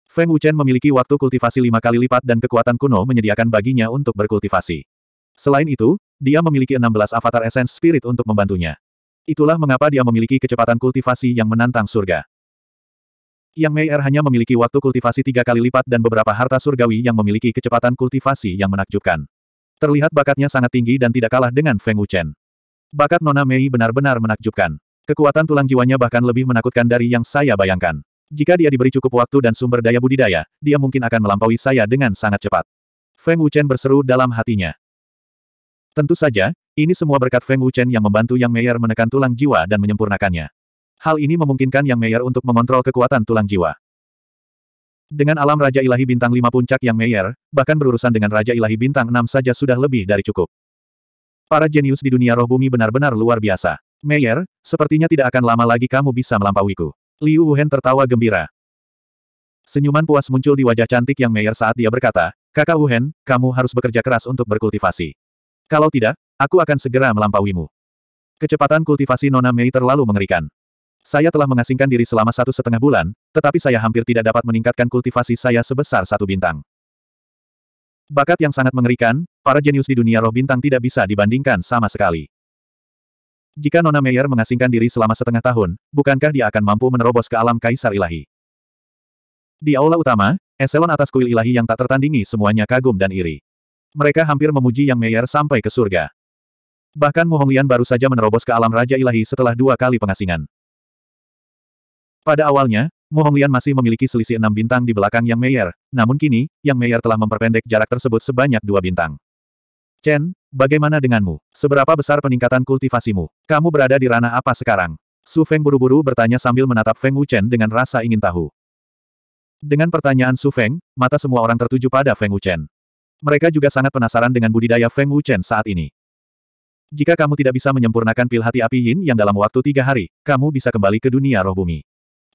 [SPEAKER 1] Feng Wuchen memiliki waktu kultivasi lima kali lipat dan kekuatan kuno menyediakan baginya untuk berkultivasi. Selain itu, dia memiliki 16 avatar esens spirit untuk membantunya. Itulah mengapa dia memiliki kecepatan kultivasi yang menantang surga. Yang Meier hanya memiliki waktu kultivasi tiga kali lipat dan beberapa harta surgawi yang memiliki kecepatan kultivasi yang menakjubkan. Terlihat bakatnya sangat tinggi dan tidak kalah dengan Feng Wuchen. Bakat Nona Mei benar-benar menakjubkan. Kekuatan tulang jiwanya bahkan lebih menakutkan dari yang saya bayangkan. Jika dia diberi cukup waktu dan sumber daya budidaya, dia mungkin akan melampaui saya dengan sangat cepat. Feng Wuchen berseru dalam hatinya. Tentu saja, ini semua berkat Feng Wuchen yang membantu Yang Meyer menekan tulang jiwa dan menyempurnakannya. Hal ini memungkinkan Yang Meyer untuk mengontrol kekuatan tulang jiwa. Dengan alam Raja Ilahi Bintang 5 puncak Yang Meyer, bahkan berurusan dengan Raja Ilahi Bintang 6 saja sudah lebih dari cukup. Para jenius di dunia roh bumi benar-benar luar biasa. Meyer, sepertinya tidak akan lama lagi kamu bisa melampauiku. Liu Wuhan tertawa gembira. Senyuman puas muncul di wajah cantik Yang Meyer saat dia berkata, Kakak Wuhan, kamu harus bekerja keras untuk berkultivasi. Kalau tidak, aku akan segera melampauimu. Kecepatan kultivasi Nona Mei terlalu mengerikan. Saya telah mengasingkan diri selama satu setengah bulan, tetapi saya hampir tidak dapat meningkatkan kultivasi saya sebesar satu bintang. Bakat yang sangat mengerikan, para jenius di dunia roh bintang tidak bisa dibandingkan sama sekali. Jika Nona Meyer mengasingkan diri selama setengah tahun, bukankah dia akan mampu menerobos ke alam kaisar ilahi? Di aula utama, eselon atas kuil ilahi yang tak tertandingi semuanya kagum dan iri mereka hampir memuji Yang Meyer sampai ke surga. Bahkan Mu Honglian baru saja menerobos ke alam Raja Ilahi setelah dua kali pengasingan. Pada awalnya, Mu Honglian masih memiliki selisih enam bintang di belakang Yang Meyer, namun kini, Yang Meyer telah memperpendek jarak tersebut sebanyak dua bintang. Chen, bagaimana denganmu? Seberapa besar peningkatan kultivasimu? Kamu berada di ranah apa sekarang? Su Feng buru-buru bertanya sambil menatap Feng Wuchen dengan rasa ingin tahu. Dengan pertanyaan Su Feng, mata semua orang tertuju pada Feng Wuchen. Mereka juga sangat penasaran dengan budidaya Feng Wuchen saat ini. Jika kamu tidak bisa menyempurnakan pil hati api yin yang dalam waktu tiga hari, kamu bisa kembali ke dunia roh bumi.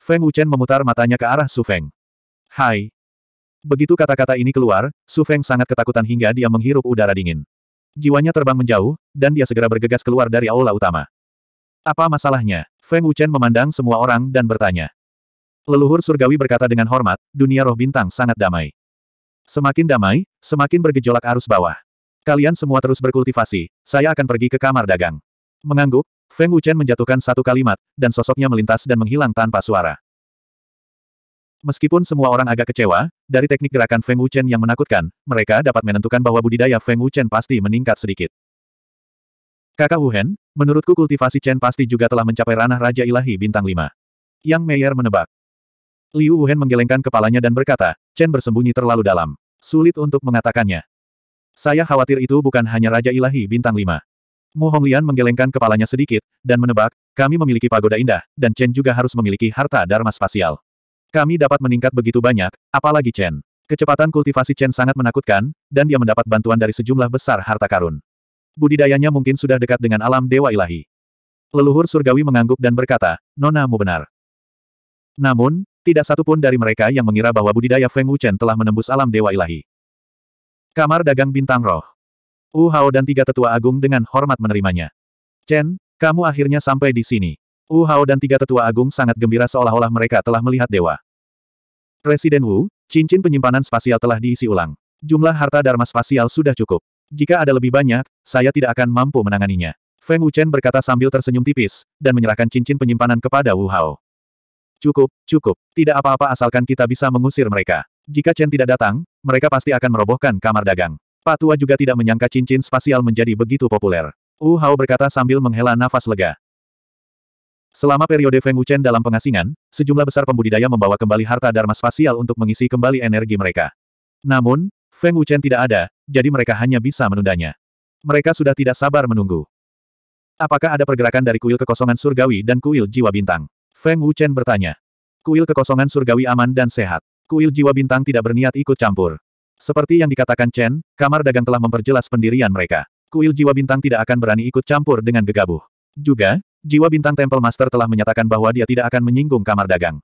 [SPEAKER 1] Feng Wuchen memutar matanya ke arah Su Feng. Hai. Begitu kata-kata ini keluar, Su Feng sangat ketakutan hingga dia menghirup udara dingin. Jiwanya terbang menjauh, dan dia segera bergegas keluar dari aula utama. Apa masalahnya? Feng Wuchen memandang semua orang dan bertanya. Leluhur surgawi berkata dengan hormat, dunia roh bintang sangat damai. Semakin damai, semakin bergejolak arus bawah. Kalian semua terus berkultivasi, saya akan pergi ke kamar dagang. Mengangguk, Feng Wuchen menjatuhkan satu kalimat, dan sosoknya melintas dan menghilang tanpa suara. Meskipun semua orang agak kecewa, dari teknik gerakan Feng Wuchen yang menakutkan, mereka dapat menentukan bahwa budidaya Feng Wuchen pasti meningkat sedikit. Kakak Wuhen, menurutku kultivasi Chen pasti juga telah mencapai ranah Raja Ilahi Bintang 5. Yang Meyer menebak, Liu Wuhan menggelengkan kepalanya dan berkata, Chen bersembunyi terlalu dalam. Sulit untuk mengatakannya. Saya khawatir itu bukan hanya Raja Ilahi Bintang 5. Mu Honglian menggelengkan kepalanya sedikit, dan menebak, kami memiliki pagoda indah, dan Chen juga harus memiliki harta Dharma Spasial. Kami dapat meningkat begitu banyak, apalagi Chen. Kecepatan kultivasi Chen sangat menakutkan, dan dia mendapat bantuan dari sejumlah besar harta karun. Budidayanya mungkin sudah dekat dengan alam Dewa Ilahi. Leluhur Surgawi mengangguk dan berkata, Nona mu benar. Namun, tidak satu pun dari mereka yang mengira bahwa budidaya Feng Wuchen telah menembus alam dewa ilahi. Kamar dagang bintang roh. Wu Hao dan tiga tetua agung dengan hormat menerimanya. Chen, kamu akhirnya sampai di sini. Wu Hao dan tiga tetua agung sangat gembira seolah-olah mereka telah melihat dewa. Presiden Wu, cincin penyimpanan spasial telah diisi ulang. Jumlah harta dharma spasial sudah cukup. Jika ada lebih banyak, saya tidak akan mampu menanganinya. Feng Wuchen berkata sambil tersenyum tipis, dan menyerahkan cincin penyimpanan kepada Wu Hao. Cukup, cukup. Tidak apa-apa asalkan kita bisa mengusir mereka. Jika Chen tidak datang, mereka pasti akan merobohkan kamar dagang. Patua juga tidak menyangka cincin spasial menjadi begitu populer. Wu Hao berkata sambil menghela nafas lega. Selama periode Feng Wuchen dalam pengasingan, sejumlah besar pembudidaya membawa kembali harta Dharma spasial untuk mengisi kembali energi mereka. Namun, Feng Wuchen tidak ada, jadi mereka hanya bisa menundanya. Mereka sudah tidak sabar menunggu. Apakah ada pergerakan dari kuil kekosongan surgawi dan kuil jiwa bintang? Feng Wuchen bertanya. Kuil kekosongan surgawi aman dan sehat. Kuil jiwa bintang tidak berniat ikut campur. Seperti yang dikatakan Chen, kamar dagang telah memperjelas pendirian mereka. Kuil jiwa bintang tidak akan berani ikut campur dengan gegabah. Juga, jiwa bintang Temple Master telah menyatakan bahwa dia tidak akan menyinggung kamar dagang.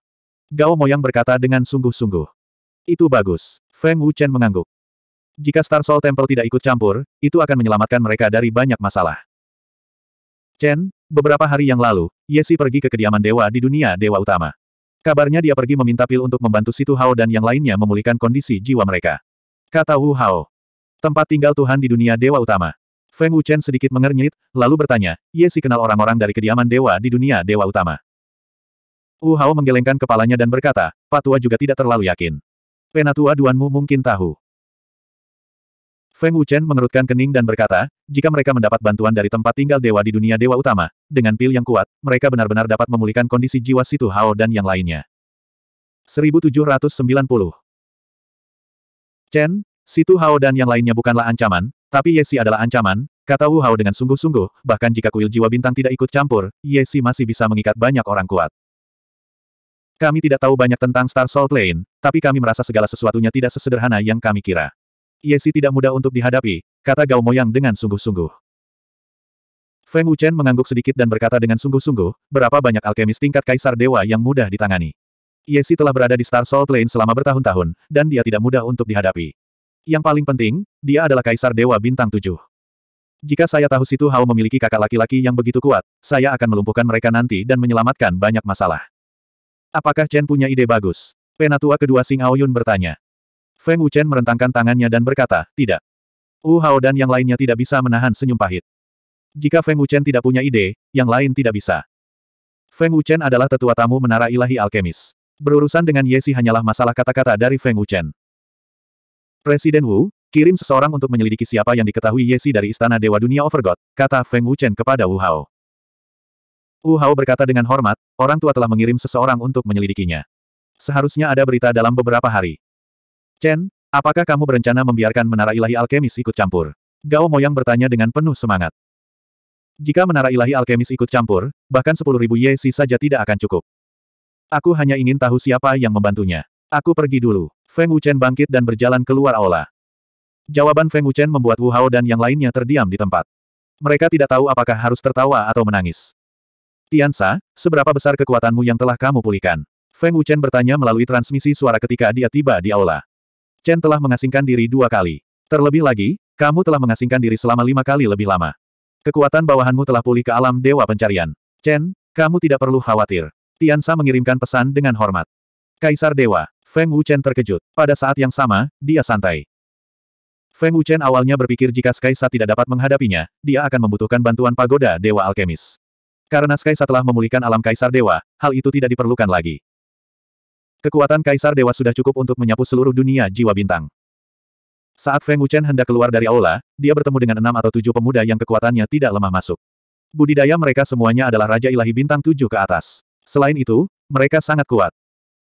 [SPEAKER 1] Gao Moyang berkata dengan sungguh-sungguh. Itu bagus. Feng Wuchen mengangguk. Jika Star Soul Temple tidak ikut campur, itu akan menyelamatkan mereka dari banyak masalah. Chen, beberapa hari yang lalu, Yesi pergi ke kediaman dewa di dunia dewa utama. Kabarnya dia pergi meminta pil untuk membantu Situ Hao dan yang lainnya memulihkan kondisi jiwa mereka. Kata Wu Hao. Tempat tinggal Tuhan di dunia dewa utama. Feng Wuchen sedikit mengernyit, lalu bertanya, Yesi kenal orang-orang dari kediaman dewa di dunia dewa utama. Wu Hao menggelengkan kepalanya dan berkata, Patua juga tidak terlalu yakin. Penatua Duanmu mungkin tahu. Feng Wuchen mengerutkan kening dan berkata, jika mereka mendapat bantuan dari tempat tinggal dewa di dunia dewa utama, dengan pil yang kuat, mereka benar-benar dapat memulihkan kondisi jiwa Situ Hao dan yang lainnya. 1790 Chen, Situ Hao dan yang lainnya bukanlah ancaman, tapi Yesi adalah ancaman, kata Wu Hao dengan sungguh-sungguh, bahkan jika kuil jiwa bintang tidak ikut campur, Yesi masih bisa mengikat banyak orang kuat. Kami tidak tahu banyak tentang Star Soul Lane, tapi kami merasa segala sesuatunya tidak sesederhana yang kami kira. Yesi tidak mudah untuk dihadapi, kata Gao Moyang dengan sungguh-sungguh. Feng Wuchen mengangguk sedikit dan berkata dengan sungguh-sungguh, berapa banyak alkemis tingkat kaisar dewa yang mudah ditangani. Yesi telah berada di Star Soul Plane selama bertahun-tahun, dan dia tidak mudah untuk dihadapi. Yang paling penting, dia adalah kaisar dewa bintang tujuh. Jika saya tahu situ Hao memiliki kakak laki-laki yang begitu kuat, saya akan melumpuhkan mereka nanti dan menyelamatkan banyak masalah. Apakah Chen punya ide bagus? Penatua kedua Sing Aoyun bertanya. Feng Wuchen merentangkan tangannya dan berkata, tidak. Wu Hao dan yang lainnya tidak bisa menahan senyum pahit. Jika Feng Wuchen tidak punya ide, yang lain tidak bisa. Feng Wuchen adalah tetua tamu menara ilahi alkemis. Berurusan dengan Yesi hanyalah masalah kata-kata dari Feng Wuchen. Presiden Wu, kirim seseorang untuk menyelidiki siapa yang diketahui Yesi dari Istana Dewa Dunia Overgod, kata Feng Wuchen kepada Wu Hao. Wu Hao berkata dengan hormat, orang tua telah mengirim seseorang untuk menyelidikinya. Seharusnya ada berita dalam beberapa hari. Chen, apakah kamu berencana membiarkan menara ilahi alkemis ikut campur? Gao Moyang bertanya dengan penuh semangat. Jika menara ilahi alkemis ikut campur, bahkan sepuluh ribu saja tidak akan cukup. Aku hanya ingin tahu siapa yang membantunya. Aku pergi dulu. Feng Wuchen bangkit dan berjalan keluar aula. Jawaban Feng Wuchen membuat Wu Hao dan yang lainnya terdiam di tempat. Mereka tidak tahu apakah harus tertawa atau menangis. Tian Tiansa, seberapa besar kekuatanmu yang telah kamu pulihkan? Feng Wuchen bertanya melalui transmisi suara ketika dia tiba di aula. Chen telah mengasingkan diri dua kali. Terlebih lagi, kamu telah mengasingkan diri selama lima kali lebih lama. Kekuatan bawahanmu telah pulih ke alam dewa pencarian. Chen, kamu tidak perlu khawatir. Tian Sa mengirimkan pesan dengan hormat. Kaisar Dewa, Feng Wuchen terkejut. Pada saat yang sama, dia santai. Feng Wuchen awalnya berpikir jika Skysa tidak dapat menghadapinya, dia akan membutuhkan bantuan pagoda Dewa Alkemis. Karena Skysa telah memulihkan alam Kaisar Dewa, hal itu tidak diperlukan lagi. Kekuatan Kaisar Dewa sudah cukup untuk menyapu seluruh dunia jiwa bintang. Saat Feng Wuchen hendak keluar dari aula, dia bertemu dengan enam atau tujuh pemuda yang kekuatannya tidak lemah masuk. Budidaya mereka semuanya adalah Raja Ilahi Bintang tujuh ke atas. Selain itu, mereka sangat kuat.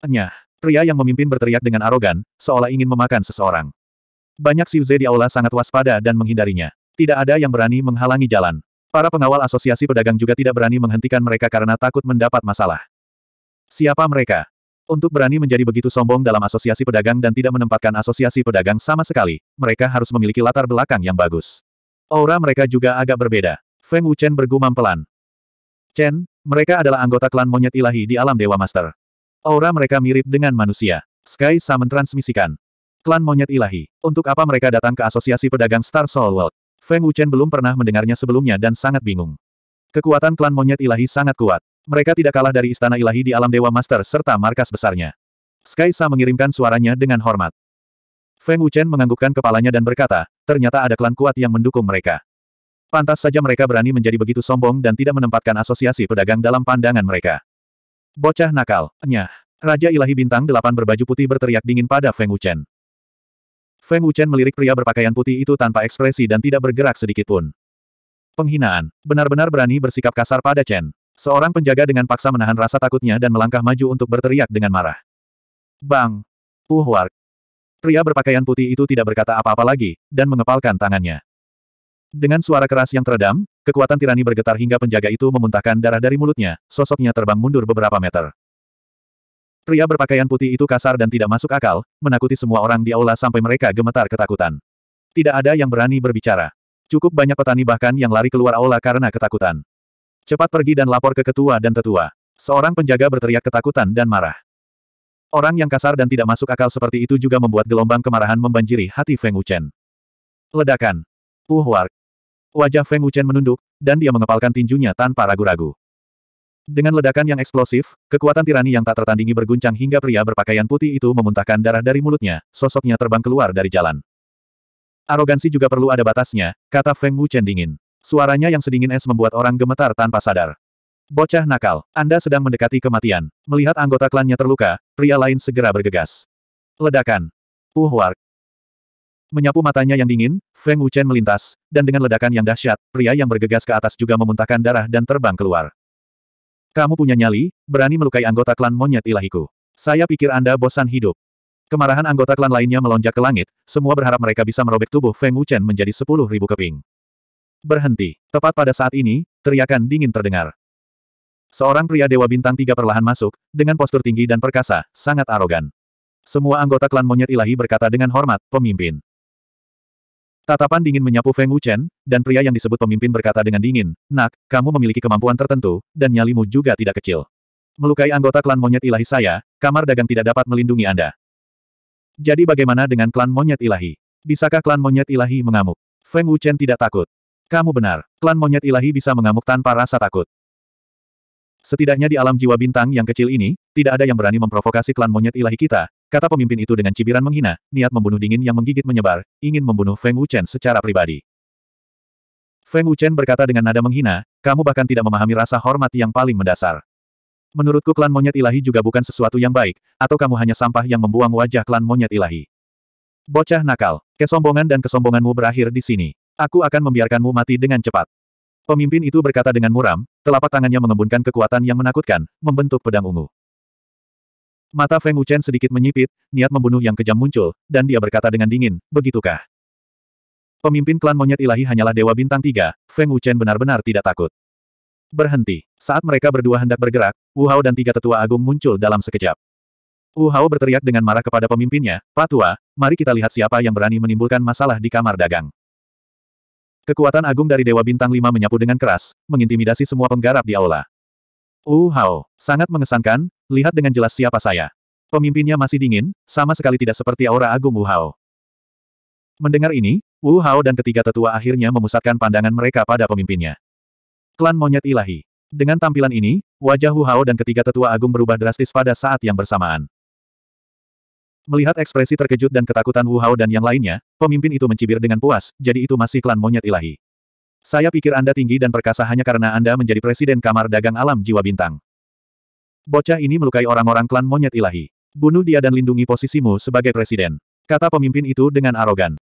[SPEAKER 1] Nyah, pria yang memimpin berteriak dengan arogan, seolah ingin memakan seseorang. Banyak Siuze di aula sangat waspada dan menghindarinya. Tidak ada yang berani menghalangi jalan. Para pengawal asosiasi pedagang juga tidak berani menghentikan mereka karena takut mendapat masalah. Siapa mereka? Untuk berani menjadi begitu sombong dalam asosiasi pedagang dan tidak menempatkan asosiasi pedagang sama sekali, mereka harus memiliki latar belakang yang bagus. Aura mereka juga agak berbeda. Feng Wuchen bergumam pelan. Chen, mereka adalah anggota klan monyet ilahi di alam Dewa Master. Aura mereka mirip dengan manusia. Sky Sa mentransmisikan. Klan monyet ilahi. Untuk apa mereka datang ke asosiasi pedagang Star Soul World? Feng Wuchen belum pernah mendengarnya sebelumnya dan sangat bingung. Kekuatan klan monyet ilahi sangat kuat. Mereka tidak kalah dari istana ilahi di alam Dewa Master serta markas besarnya. Sky Sa mengirimkan suaranya dengan hormat. Feng Wuchen menganggukkan kepalanya dan berkata, ternyata ada klan kuat yang mendukung mereka. Pantas saja mereka berani menjadi begitu sombong dan tidak menempatkan asosiasi pedagang dalam pandangan mereka. Bocah nakal, nyah. Raja ilahi bintang delapan berbaju putih berteriak dingin pada Feng Wuchen. Feng Wuchen melirik pria berpakaian putih itu tanpa ekspresi dan tidak bergerak sedikitpun. Penghinaan. Benar-benar berani bersikap kasar pada Chen. Seorang penjaga dengan paksa menahan rasa takutnya dan melangkah maju untuk berteriak dengan marah. Bang! uh, Uhwark! Pria berpakaian putih itu tidak berkata apa-apa lagi, dan mengepalkan tangannya. Dengan suara keras yang teredam, kekuatan tirani bergetar hingga penjaga itu memuntahkan darah dari mulutnya, sosoknya terbang mundur beberapa meter. Pria berpakaian putih itu kasar dan tidak masuk akal, menakuti semua orang di aula sampai mereka gemetar ketakutan. Tidak ada yang berani berbicara. Cukup banyak petani bahkan yang lari keluar aula karena ketakutan. Cepat pergi dan lapor ke ketua dan tetua. Seorang penjaga berteriak ketakutan dan marah. Orang yang kasar dan tidak masuk akal seperti itu juga membuat gelombang kemarahan membanjiri hati Feng Wuchen. Ledakan. Uhuark. Uh, Wajah Feng Wuchen menunduk, dan dia mengepalkan tinjunya tanpa ragu-ragu. Dengan ledakan yang eksplosif, kekuatan tirani yang tak tertandingi berguncang hingga pria berpakaian putih itu memuntahkan darah dari mulutnya, sosoknya terbang keluar dari jalan. Arogansi juga perlu ada batasnya, kata Feng Wuchen dingin. Suaranya yang sedingin es membuat orang gemetar tanpa sadar. Bocah nakal, Anda sedang mendekati kematian. Melihat anggota klannya terluka, pria lain segera bergegas. Ledakan. Uh, Uhwark. Menyapu matanya yang dingin, Feng Wuchen melintas, dan dengan ledakan yang dahsyat, pria yang bergegas ke atas juga memuntahkan darah dan terbang keluar. Kamu punya nyali, berani melukai anggota klan monyet ilahiku. Saya pikir Anda bosan hidup. Kemarahan anggota klan lainnya melonjak ke langit, semua berharap mereka bisa merobek tubuh Feng Wuchen menjadi sepuluh ribu keping. Berhenti. Tepat pada saat ini, teriakan dingin terdengar. Seorang pria dewa bintang tiga perlahan masuk, dengan postur tinggi dan perkasa, sangat arogan. Semua anggota klan monyet ilahi berkata dengan hormat, pemimpin. Tatapan dingin menyapu Feng Wuchen, dan pria yang disebut pemimpin berkata dengan dingin, Nak, kamu memiliki kemampuan tertentu, dan nyalimu juga tidak kecil. Melukai anggota klan monyet ilahi saya, kamar dagang tidak dapat melindungi Anda. Jadi bagaimana dengan klan monyet ilahi? Bisakah klan monyet ilahi mengamuk? Feng Wuchen tidak takut. Kamu benar, klan monyet ilahi bisa mengamuk tanpa rasa takut. Setidaknya di alam jiwa bintang yang kecil ini, tidak ada yang berani memprovokasi klan monyet ilahi kita, kata pemimpin itu dengan cibiran menghina, niat membunuh dingin yang menggigit menyebar, ingin membunuh Feng Wuchen secara pribadi. Feng Wuchen berkata dengan nada menghina, kamu bahkan tidak memahami rasa hormat yang paling mendasar. Menurutku klan monyet ilahi juga bukan sesuatu yang baik, atau kamu hanya sampah yang membuang wajah klan monyet ilahi. Bocah nakal, kesombongan dan kesombonganmu berakhir di sini. Aku akan membiarkanmu mati dengan cepat. Pemimpin itu berkata dengan muram, telapak tangannya mengembunkan kekuatan yang menakutkan, membentuk pedang ungu. Mata Feng Wuchen sedikit menyipit, niat membunuh yang kejam muncul, dan dia berkata dengan dingin, begitukah? Pemimpin klan monyet ilahi hanyalah dewa bintang tiga, Feng Wuchen benar-benar tidak takut. Berhenti. Saat mereka berdua hendak bergerak, Wu Hao dan tiga tetua agung muncul dalam sekejap. Wu Hao berteriak dengan marah kepada pemimpinnya, Patua, mari kita lihat siapa yang berani menimbulkan masalah di kamar dagang. Kekuatan agung dari Dewa Bintang 5 menyapu dengan keras, mengintimidasi semua penggarap di aula. Uhau, sangat mengesankan, lihat dengan jelas siapa saya. Pemimpinnya masih dingin, sama sekali tidak seperti aura agung Uhau. Mendengar ini, Uhau dan ketiga tetua akhirnya memusatkan pandangan mereka pada pemimpinnya. Klan Monyet Ilahi. Dengan tampilan ini, wajah Uhau dan ketiga tetua agung berubah drastis pada saat yang bersamaan. Melihat ekspresi terkejut dan ketakutan Wu Hao dan yang lainnya, pemimpin itu mencibir dengan puas, jadi itu masih klan monyet ilahi. Saya pikir Anda tinggi dan perkasa hanya karena Anda menjadi presiden kamar dagang alam jiwa bintang. Bocah ini melukai orang-orang klan monyet ilahi. Bunuh dia dan lindungi posisimu sebagai presiden. Kata pemimpin itu dengan arogan.